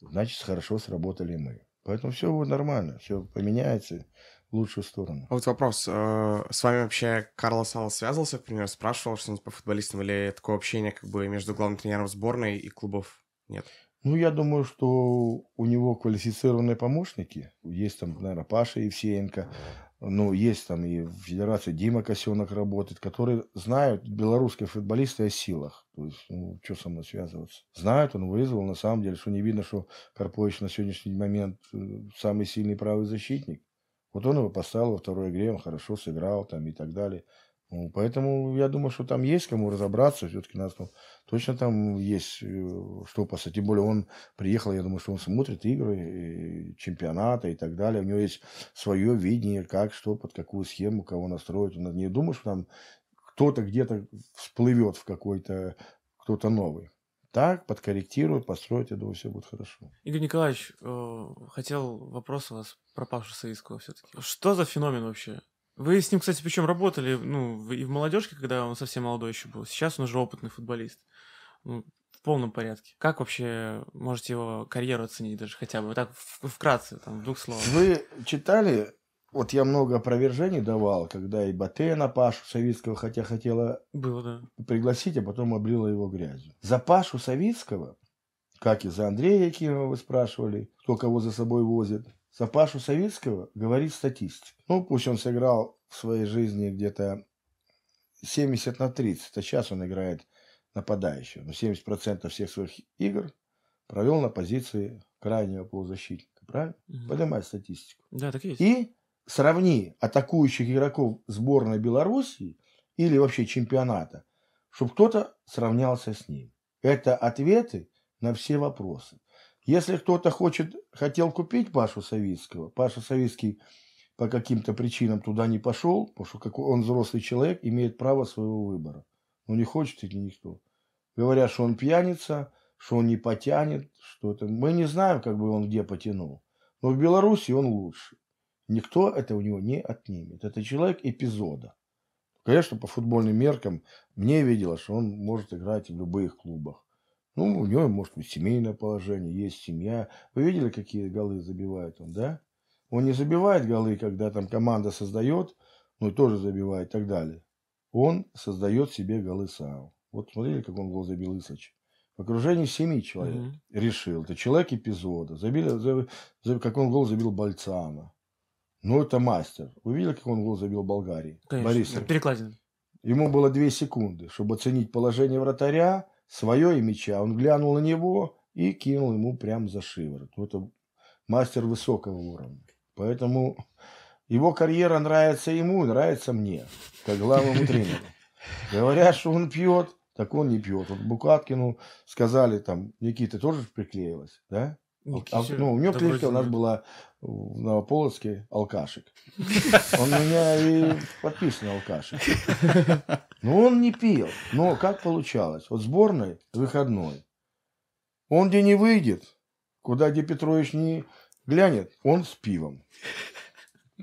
значит, хорошо сработали мы. Поэтому все будет нормально, все поменяется в лучшую сторону. А вот вопрос. Э, с вами вообще Карл Сала связывался, к примеру, спрашивал что-нибудь по футболистам или такое общение как бы между главным тренером сборной и клубов нет? Ну, я думаю, что у него квалифицированные помощники. Есть там, наверное, Паша Евсеенко. Ну, есть там и в Федерации Дима Косенок работает, которые знают белорусские футболисты о силах. То есть, ну, что со мной связываться? Знают, он вызвал, на самом деле, что не видно, что Карпович на сегодняшний момент э, самый сильный правый защитник. Вот он его поставил во второй игре, он хорошо сыграл там и так далее. Поэтому я думаю, что там есть кому разобраться. Все-таки нас там точно там есть э, что посмотреть. Тем более он приехал, я думаю, что он смотрит игры, и чемпионата и так далее. У него есть свое видение, как, что, под какую схему, кого настроить. Он не думаю, что там кто-то где-то всплывет в какой-то кто-то новый. Так, подкорректируют, построить, я думаю, все будет хорошо. Игорь Николаевич, э, хотел вопрос у вас про Пашу Саискова все-таки. Что за феномен вообще? Вы с ним, кстати, причем работали, ну, и в молодежке, когда он совсем молодой еще был. Сейчас он уже опытный футболист. Ну, в полном порядке. Как вообще можете его карьеру оценить даже хотя бы? Вот так вкратце, там, в двух словах. Вы читали вот я много опровержений давал, когда и Батена Пашу Савицкого, хотя хотела Было, да. пригласить, а потом облила его грязью. За Пашу Савицкого, как и за Андрея Якимова вы спрашивали, кто кого за собой возит, за Пашу Савицкого говорит статистика. Ну, пусть он сыграл в своей жизни где-то 70 на 30, а сейчас он играет нападающего. Но ну, 70% всех своих игр провел на позиции крайнего полузащитника, правильно? Угу. Поднимай статистику. Да, так есть. И сравни атакующих игроков сборной Белоруссии или вообще чемпионата, чтобы кто-то сравнялся с ним. Это ответы на все вопросы. Если кто-то хочет, хотел купить Пашу Савицкого, Паша Савицкий по каким-то причинам туда не пошел, потому что он взрослый человек, имеет право своего выбора. Но не хочет или никто. Говорят, что он пьяница, что он не потянет, что это. Мы не знаем, как бы он где потянул. Но в Беларуси он лучше. Никто это у него не отнимет. Это человек эпизода. Конечно, по футбольным меркам мне виделось, что он может играть в любых клубах. Ну, у него, может, быть семейное положение, есть семья. Вы видели, какие голы забивает он, да? Он не забивает голы, когда там команда создает, ну и тоже забивает и так далее. Он создает себе голы сам. Вот смотрели, как он гол забил Исач. В окружении семи человек угу. решил. Это человек эпизода. Забили, забили, забили, как он гол забил Бальцана. Ну, это мастер. Вы видели, как он гол забил Болгарии? Конечно, Борисов. Ему было две секунды, чтобы оценить положение вратаря, свое и меча. Он глянул на него и кинул ему прямо за шиворот. Ну, это мастер высокого уровня. Поэтому его карьера нравится ему, нравится мне, как главному тренеру. *laughs* Говорят, что он пьет, так он не пьет. Вот Букаткину сказали, там, Никита тоже приклеилась, да? Никите... А, ну, у меня, кличка у нас была в Новополоцке алкашик. Он меня и подписан алкашик. Но ну, он не пил. Но как получалось? Вот сборной выходной. Он где не выйдет, куда где Петрович не глянет, он с пивом.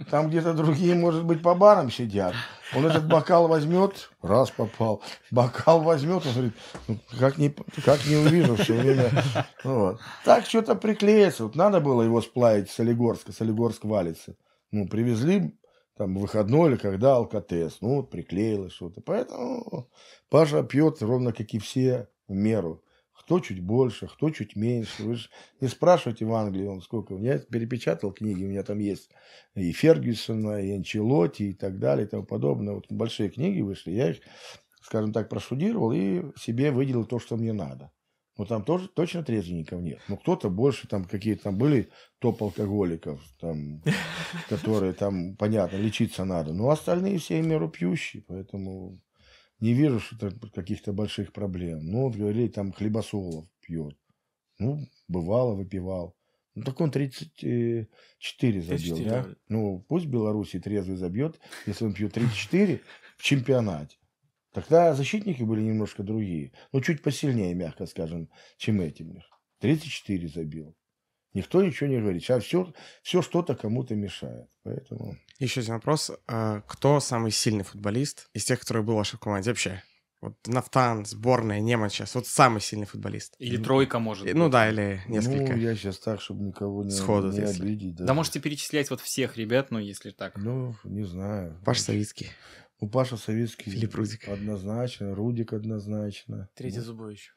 Там где-то другие, может быть, по барам сидят, он этот бокал возьмет, раз попал, бокал возьмет, он говорит, ну, как не, как не увижу все время. Ну, вот. Так что-то приклеится. Вот надо было его сплавить с Солигорска, Солигорск валится. Ну, привезли там выходной или когда алкотест, ну, вот приклеилось что-то. Поэтому Паша пьет ровно как и все в меру. Кто чуть больше, кто чуть меньше. Вы же не спрашивайте в Англии, он сколько. Я перепечатал книги, у меня там есть и Фергюсона, и Анчелоти, и так далее, и тому подобное. Вот большие книги вышли, я их, скажем так, прошудировал и себе выделил то, что мне надо. Но там тоже точно трезвенников нет. Но ну, кто-то больше, там какие-то там были топ-алкоголиков, там, *laughs* которые там, понятно, лечиться надо. Но остальные все меру пьющие, поэтому не вижу что каких-то больших проблем. Ну, вот говорили, там хлебосолов пьет. Ну, бывало, выпивал. Ну, так он 34 забил, 34, да? да? Ну, пусть Белоруссии трезвый забьет, если он пьет 34 в чемпионате. Тогда защитники были немножко другие. Ну, чуть посильнее, мягко скажем, чем эти. 34 забил. Никто ничего не говорит. Сейчас все, все что-то кому-то мешает. Поэтому... Еще один вопрос. А кто самый сильный футболист из тех, которые был в вашей команде вообще? Вот Нафтан, сборная, Неман сейчас. Вот самый сильный футболист. Или тройка, может Ну да, или несколько. Ну, я сейчас так, чтобы никого не, Сходу, не если... обидеть. Да. да можете перечислять вот всех ребят, ну, если так. Ну, не знаю. Паша Савицкий. Ну, Паша Савицкий. Филипп Рудик. Однозначно. Рудик однозначно. Третий ну, зубович.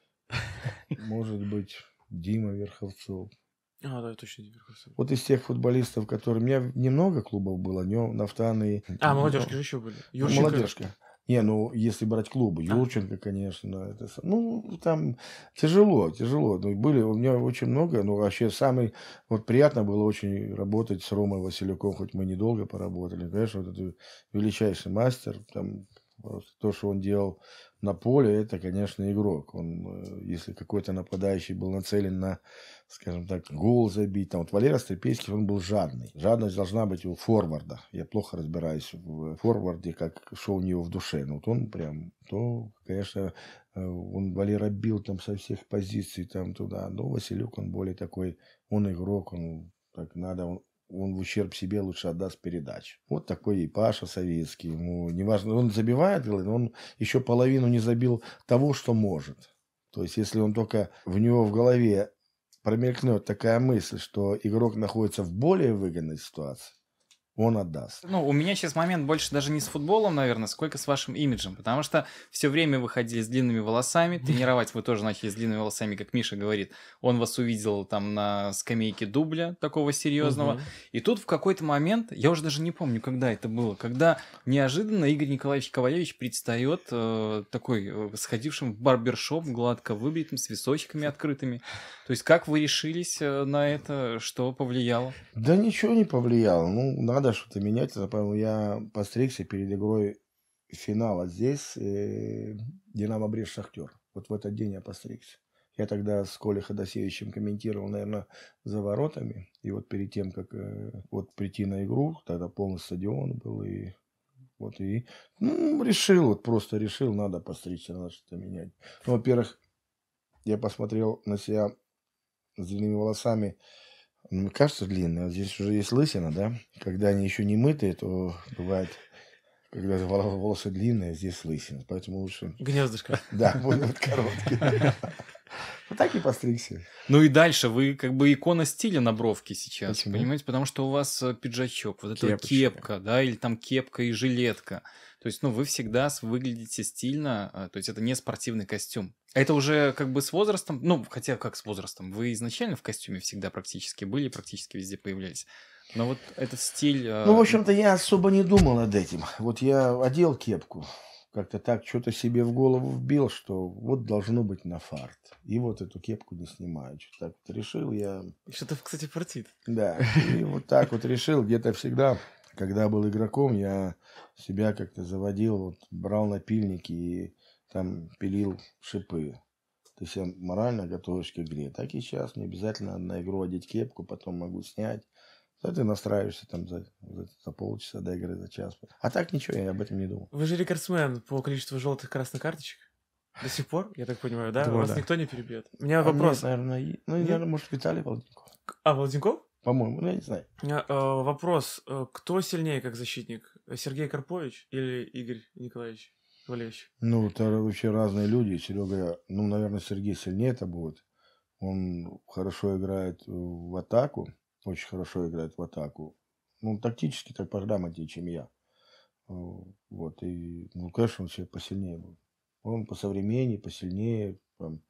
Может быть, Дима Верховцов. А, да, точно Диверкурсовый. Вот из тех футболистов, которые... У меня немного клубов было, Нев, Нафтан и... А, молодежки ну, же еще были. Ну, Юрченко. Молодежка. Не, ну, если брать клубы, а. Юрченко, а. конечно, это, ну, там тяжело, тяжело. Ну, были у меня очень много, но ну, вообще самый, вот приятно было очень работать с Ромой Василюком, хоть мы недолго поработали. Конечно, вот это величайший мастер, там, просто то, что он делал на поле это, конечно, игрок. Он, э, если какой-то нападающий был нацелен на, скажем так, гол забить, там вот Валера Стрепельский, он был жадный. Жадность должна быть у форварда. Я плохо разбираюсь в форварде, как что у него в душе. Но ну, вот он прям, то, конечно, э, он Валера бил там со всех позиций там туда. Но Василюк, он более такой, он игрок, он так надо, он он в ущерб себе лучше отдаст передач. Вот такой и Паша Советский. Ему неважно, он забивает, но он еще половину не забил того, что может. То есть, если он только в него в голове промелькнет такая мысль, что игрок находится в более выгодной ситуации, он отдаст. Ну, у меня сейчас момент больше даже не с футболом, наверное, сколько с вашим имиджем, потому что все время вы ходили с длинными волосами, тренировать вы тоже начали с длинными волосами, как Миша говорит. Он вас увидел там на скамейке дубля такого серьезного. Угу. И тут в какой-то момент, я уже даже не помню, когда это было, когда неожиданно Игорь Николаевич Ковалевич предстает э, такой э, сходившим в барбершоп, гладко выбритым, с височками открытыми. То есть как вы решились э, на это, что повлияло? Да ничего не повлияло. Ну, надо надо что-то менять, поэтому я постригся перед игрой финала здесь, э, Динамо Брест Шахтер. Вот в этот день я постригся. Я тогда с Колей Ходосевичем комментировал, наверное, за воротами. И вот перед тем, как э, вот прийти на игру, тогда полный стадион был. И вот и ну, решил, вот просто решил, надо постричься, надо что-то менять. Ну, во-первых, я посмотрел на себя с длинными волосами. Ну, мне кажется, длинная. Здесь уже есть лысина, да? Когда они еще не мытые, то бывает, когда волосы длинные, здесь лысина. Поэтому лучше... Гнездышко. *laughs* Да, будут короткие. Вот ну, так и постригся. Ну и дальше, вы как бы икона стиля на бровке сейчас, Почему? понимаете? Потому что у вас э, пиджачок, вот эта кепка, да, или там кепка и жилетка. То есть, ну, вы всегда выглядите стильно, э, то есть это не спортивный костюм. Это уже как бы с возрастом, ну, хотя как с возрастом, вы изначально в костюме всегда практически были, практически везде появлялись. Но вот этот стиль... Э, ну, в общем-то, я особо не думал над этим. Вот я одел кепку, как-то так что-то себе в голову вбил, что вот должно быть на фарт. И вот эту кепку не снимаю. Что-то так вот решил я. И что-то, кстати, фартит. Да. И вот так вот решил. Где-то всегда, когда был игроком, я себя как-то заводил, вот брал напильники и там пилил шипы. Ты себя морально готовишь к игре. Так и сейчас. Не обязательно на игру одеть кепку, потом могу снять. Да ты настраиваешься там за, за, за полчаса до игры, за час. А так ничего, я об этом не думал. Вы же рекордсмен по количеству желтых красных карточек. До сих пор, я так понимаю, да? Думаю, Вас никто не перебьет. У меня а вопрос. наверное, и... ну, наверное, может, Виталий Володенков. А, Володенков? По-моему, ну, я не знаю. А, а, вопрос. Э, кто сильнее как защитник? Сергей Карпович или Игорь Николаевич? Валерьевич? Ну, это вообще разные люди. Серега, ну, наверное, Сергей сильнее это будет. Он хорошо играет в атаку, очень хорошо играет в атаку. Ну, тактически так программатнее, чем я. Э, вот, и, ну, конечно, он все посильнее был. Он по современнее, посильнее, там,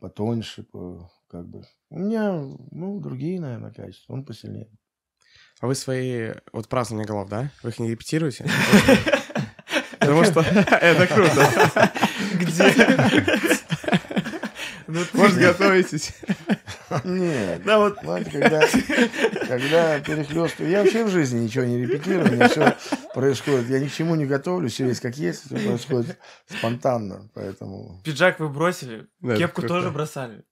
потоньше, по, как бы. У меня, ну, другие, наверное, качества. Он посильнее. А вы свои, вот празднование голов, да? Вы их не репетируете? *laughs* Потому что *laughs* это круто. Где? Ну, Может, готовитесь? Нет. Да, вот. Знаете, когда, когда перехлестываю. Я вообще в жизни ничего не репетирую, мне все происходит. Я ни к чему не готовлю, все есть как есть, все происходит спонтанно, поэтому... Пиджак вы бросили, кепку тоже бросали.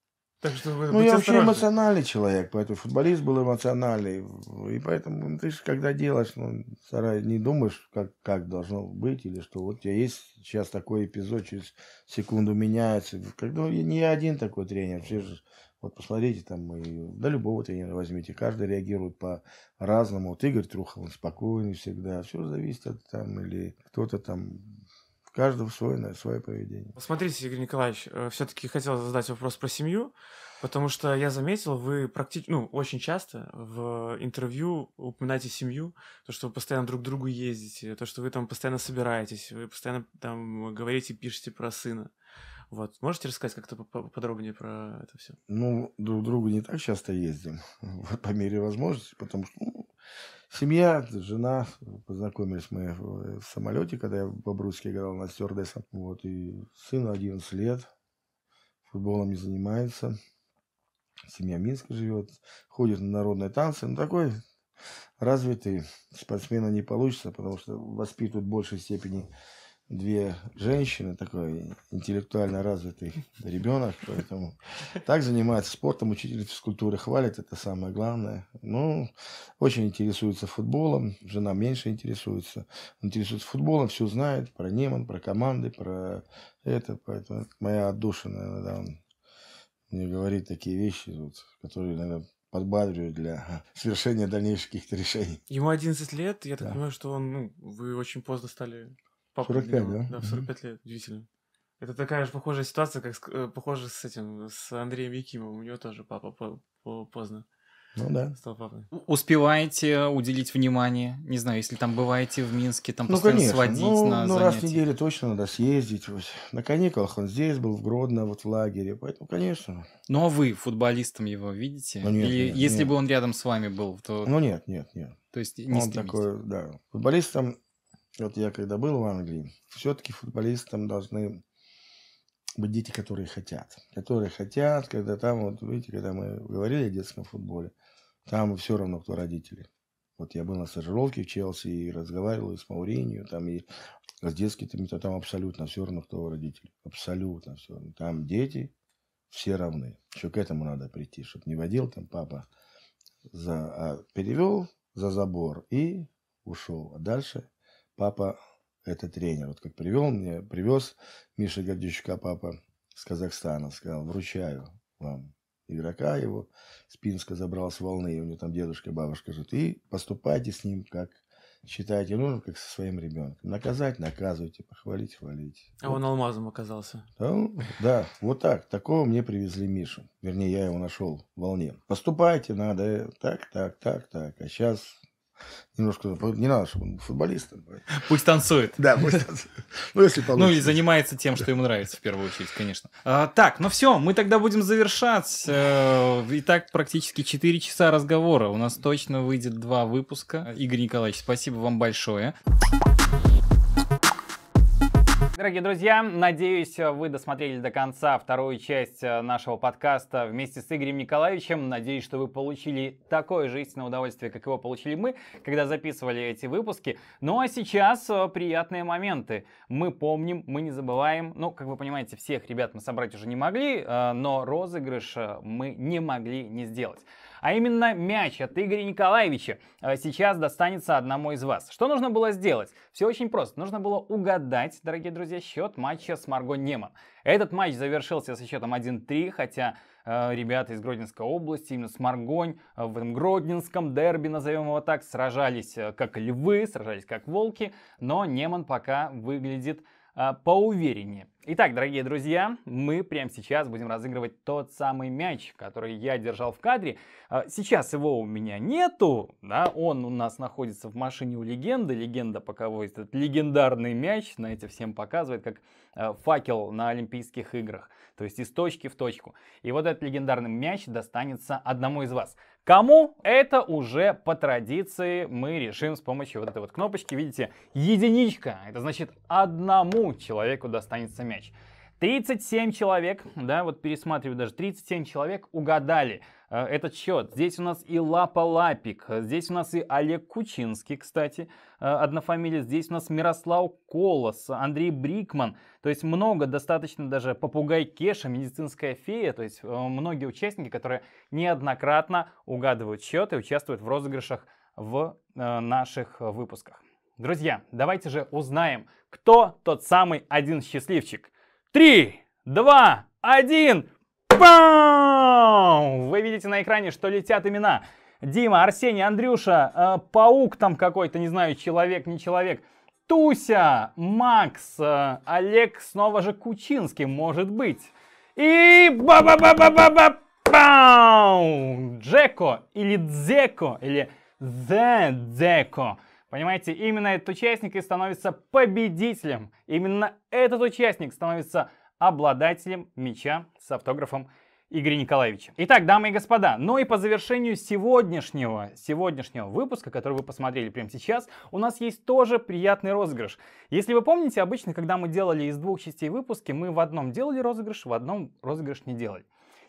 Так что ну, я вообще эмоциональный человек, поэтому футболист был эмоциональный. И поэтому ну, ты же, когда делаешь, ну, стараюсь, не думаешь, как, как должно быть, или что вот у тебя есть сейчас такой эпизод, через секунду меняется. Когда ну, не я один такой тренер, все же, вот посмотрите, там, и, да любого тренера возьмите, каждый реагирует по-разному. Вот Игорь Трухов, он спокойный всегда, все зависит от там, или кто-то там каждого свое, свое поведение. Смотрите, Игорь Николаевич, э, все-таки хотел задать вопрос про семью, потому что я заметил, вы практически, ну, очень часто в интервью упоминаете семью, то, что вы постоянно друг к другу ездите, то, что вы там постоянно собираетесь, вы постоянно там говорите, пишете про сына. Вот. Можете рассказать как-то подробнее про это все? Ну, друг к другу не так часто ездим, *laughs* по мере возможности, потому что ну, Семья, жена, познакомились мы э, в самолете, когда я в Бобруйске играл на стюардесса. Вот, и сыну 11 лет, футболом не занимается, семья Минска живет, ходит на народные танцы, ну такой развитый спортсмена не получится, потому что воспитывают в большей степени две женщины, такой интеллектуально развитый ребенок, поэтому так занимается спортом, учитель физкультуры хвалит, это самое главное. Ну, очень интересуется футболом, жена меньше интересуется, интересуется футболом, все знает про Неман, про команды, про это, поэтому моя отдушина, иногда он мне говорит такие вещи, вот, которые иногда подбадриваю для совершения дальнейших каких-то решений. Ему 11 лет, я так да. понимаю, что он, ну, вы очень поздно стали Папа 45, да? Да, в 45 mm-hmm. лет, удивительно. Это такая же похожая ситуация, как с, э, похожа с этим, с Андреем Якимовым. У него тоже папа по, поздно. Ну да. Стал папой. Успеваете уделить внимание? Не знаю, если там бываете в Минске, там ну, постоянно конечно. сводить ну, на Ну, занятия. раз в неделю точно надо съездить. Вот. На каникулах он здесь был, в Гродно, вот в лагере. Поэтому, конечно. Ну, а вы футболистом его видите? Ну, нет, Или нет, если нет. бы он рядом с вами был, то... Ну, нет, нет, нет. То есть не Он стремитесь. такой, да. Футболистом вот я когда был в Англии, все-таки футболистам должны быть дети, которые хотят. Которые хотят, когда там, вот видите, когда мы говорили о детском футболе, там все равно, кто родители. Вот я был на стажировке в Челси и разговаривал и с Мауринью, там и с детскими, то там абсолютно все равно, кто родители. Абсолютно все равно. Там дети все равны. Еще к этому надо прийти, чтобы не водил там папа, за, а перевел за забор и ушел. А дальше папа – это тренер. Вот как привел мне, привез Миша Гордичука папа с Казахстана, сказал, вручаю вам игрока его, Спинска забрал с волны, у него там дедушка, бабушка живут, и поступайте с ним, как считаете нужным, как со своим ребенком. Наказать – наказывайте, похвалить – хвалить. А вот. он алмазом оказался. Да, ну, да, вот так. Такого мне привезли Мишу. Вернее, я его нашел в волне. Поступайте надо э, так, так, так, так. А сейчас Немножко ну, не надо, чтобы он был футболистом. Пусть танцует. *laughs* Да, пусть танцует. Ну, если получится. *laughs* Ну, и занимается тем, что ему нравится в первую очередь, конечно. А, так, ну все, мы тогда будем завершать. Э, итак практически 4 часа разговора. У нас точно выйдет два выпуска. Игорь Николаевич, спасибо вам большое. Дорогие друзья, надеюсь, вы досмотрели до конца вторую часть э, нашего подкаста вместе с Игорем Николаевичем. Надеюсь, что вы получили такое же истинное удовольствие, как его получили мы, когда записывали эти выпуски. Ну а сейчас э, приятные моменты. Мы помним, мы не забываем. Ну, как вы понимаете, всех ребят мы собрать уже не могли, э, но розыгрыш мы не могли не сделать а именно мяч от Игоря Николаевича э, сейчас достанется одному из вас. Что нужно было сделать? Все очень просто. Нужно было угадать, дорогие друзья, счет матча с Марго Неман. Этот матч завершился со счетом 1-3, хотя э, ребята из Гродненской области, именно с Маргонь, э, в этом Гродненском дерби, назовем его так, сражались как львы, сражались как волки, но Неман пока выглядит поувереннее. Итак, дорогие друзья, мы прямо сейчас будем разыгрывать тот самый мяч, который я держал в кадре. А, сейчас его у меня нету, да, он у нас находится в машине у легенды. Легенда пока возит этот легендарный мяч, знаете, всем показывает, как э, факел на Олимпийских играх. То есть из точки в точку. И вот этот легендарный мяч достанется одному из вас. Кому? Это уже по традиции мы решим с помощью вот этой вот кнопочки. Видите, единичка. Это значит одному человеку достанется мяч. 37 человек, да, вот пересматриваю даже, 37 человек угадали э, этот счет. Здесь у нас и Лапа Лапик, здесь у нас и Олег Кучинский, кстати, э, одна фамилия. Здесь у нас Мирослав Колос, Андрей Брикман. То есть много, достаточно даже попугай Кеша, медицинская фея. То есть э, многие участники, которые неоднократно угадывают счет и участвуют в розыгрышах в наших выпусках. Друзья, давайте же узнаем, кто тот самый один счастливчик – Три, два, один. бам! Вы видите на экране, что летят имена. Дима, Арсений, Андрюша, э, Паук там какой-то, не знаю, человек, не человек. Туся, Макс, э, Олег, снова же Кучинский, может быть. И ба ба ба ба ба ба бам, Джеко или Дзеко или Зе Дзеко. Понимаете, именно этот участник и становится победителем. Именно этот участник становится обладателем мяча с автографом Игоря Николаевича. Итак, дамы и господа, ну и по завершению сегодняшнего, сегодняшнего выпуска, который вы посмотрели прямо сейчас, у нас есть тоже приятный розыгрыш. Если вы помните, обычно, когда мы делали из двух частей выпуски, мы в одном делали розыгрыш, в одном розыгрыш не делали.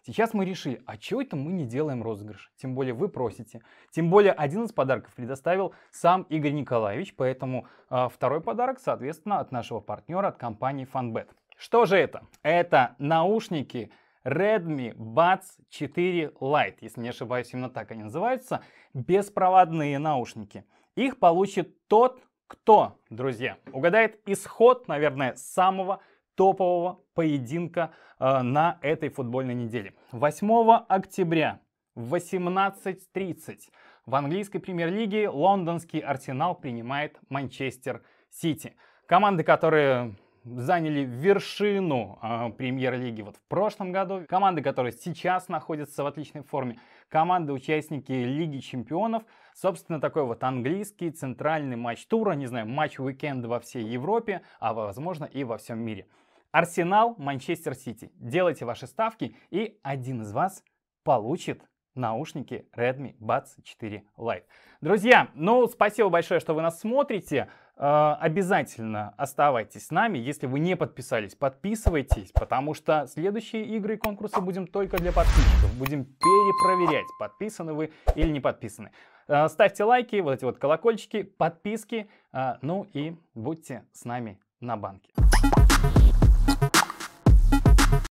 Сейчас мы решили, а чего это мы не делаем розыгрыш? Тем более вы просите. Тем более один из подарков предоставил сам Игорь Николаевич, поэтому э, второй подарок, соответственно, от нашего партнера, от компании FunBet. Что же это? Это наушники Redmi Buds 4 Lite, если не ошибаюсь, именно так они называются, беспроводные наушники. Их получит тот, кто, друзья, угадает исход, наверное, самого топового поединка э, на этой футбольной неделе. 8 октября в 18.30 в английской премьер-лиге лондонский Арсенал принимает Манчестер Сити. Команды, которые заняли вершину э, премьер-лиги вот в прошлом году. Команды, которые сейчас находятся в отличной форме. Команды-участники Лиги Чемпионов. Собственно, такой вот английский центральный матч тура, не знаю, матч уикенда во всей Европе, а возможно и во всем мире. Арсенал, Манчестер Сити. Делайте ваши ставки, и один из вас получит наушники Redmi Buds 4 Lite. Друзья, ну, спасибо большое, что вы нас смотрите. Э, обязательно оставайтесь с нами. Если вы не подписались, подписывайтесь, потому что следующие игры и конкурсы будем только для подписчиков. Будем перепроверять, подписаны вы или не подписаны. Э, ставьте лайки, вот эти вот колокольчики, подписки. Э, ну и будьте с нами на банке.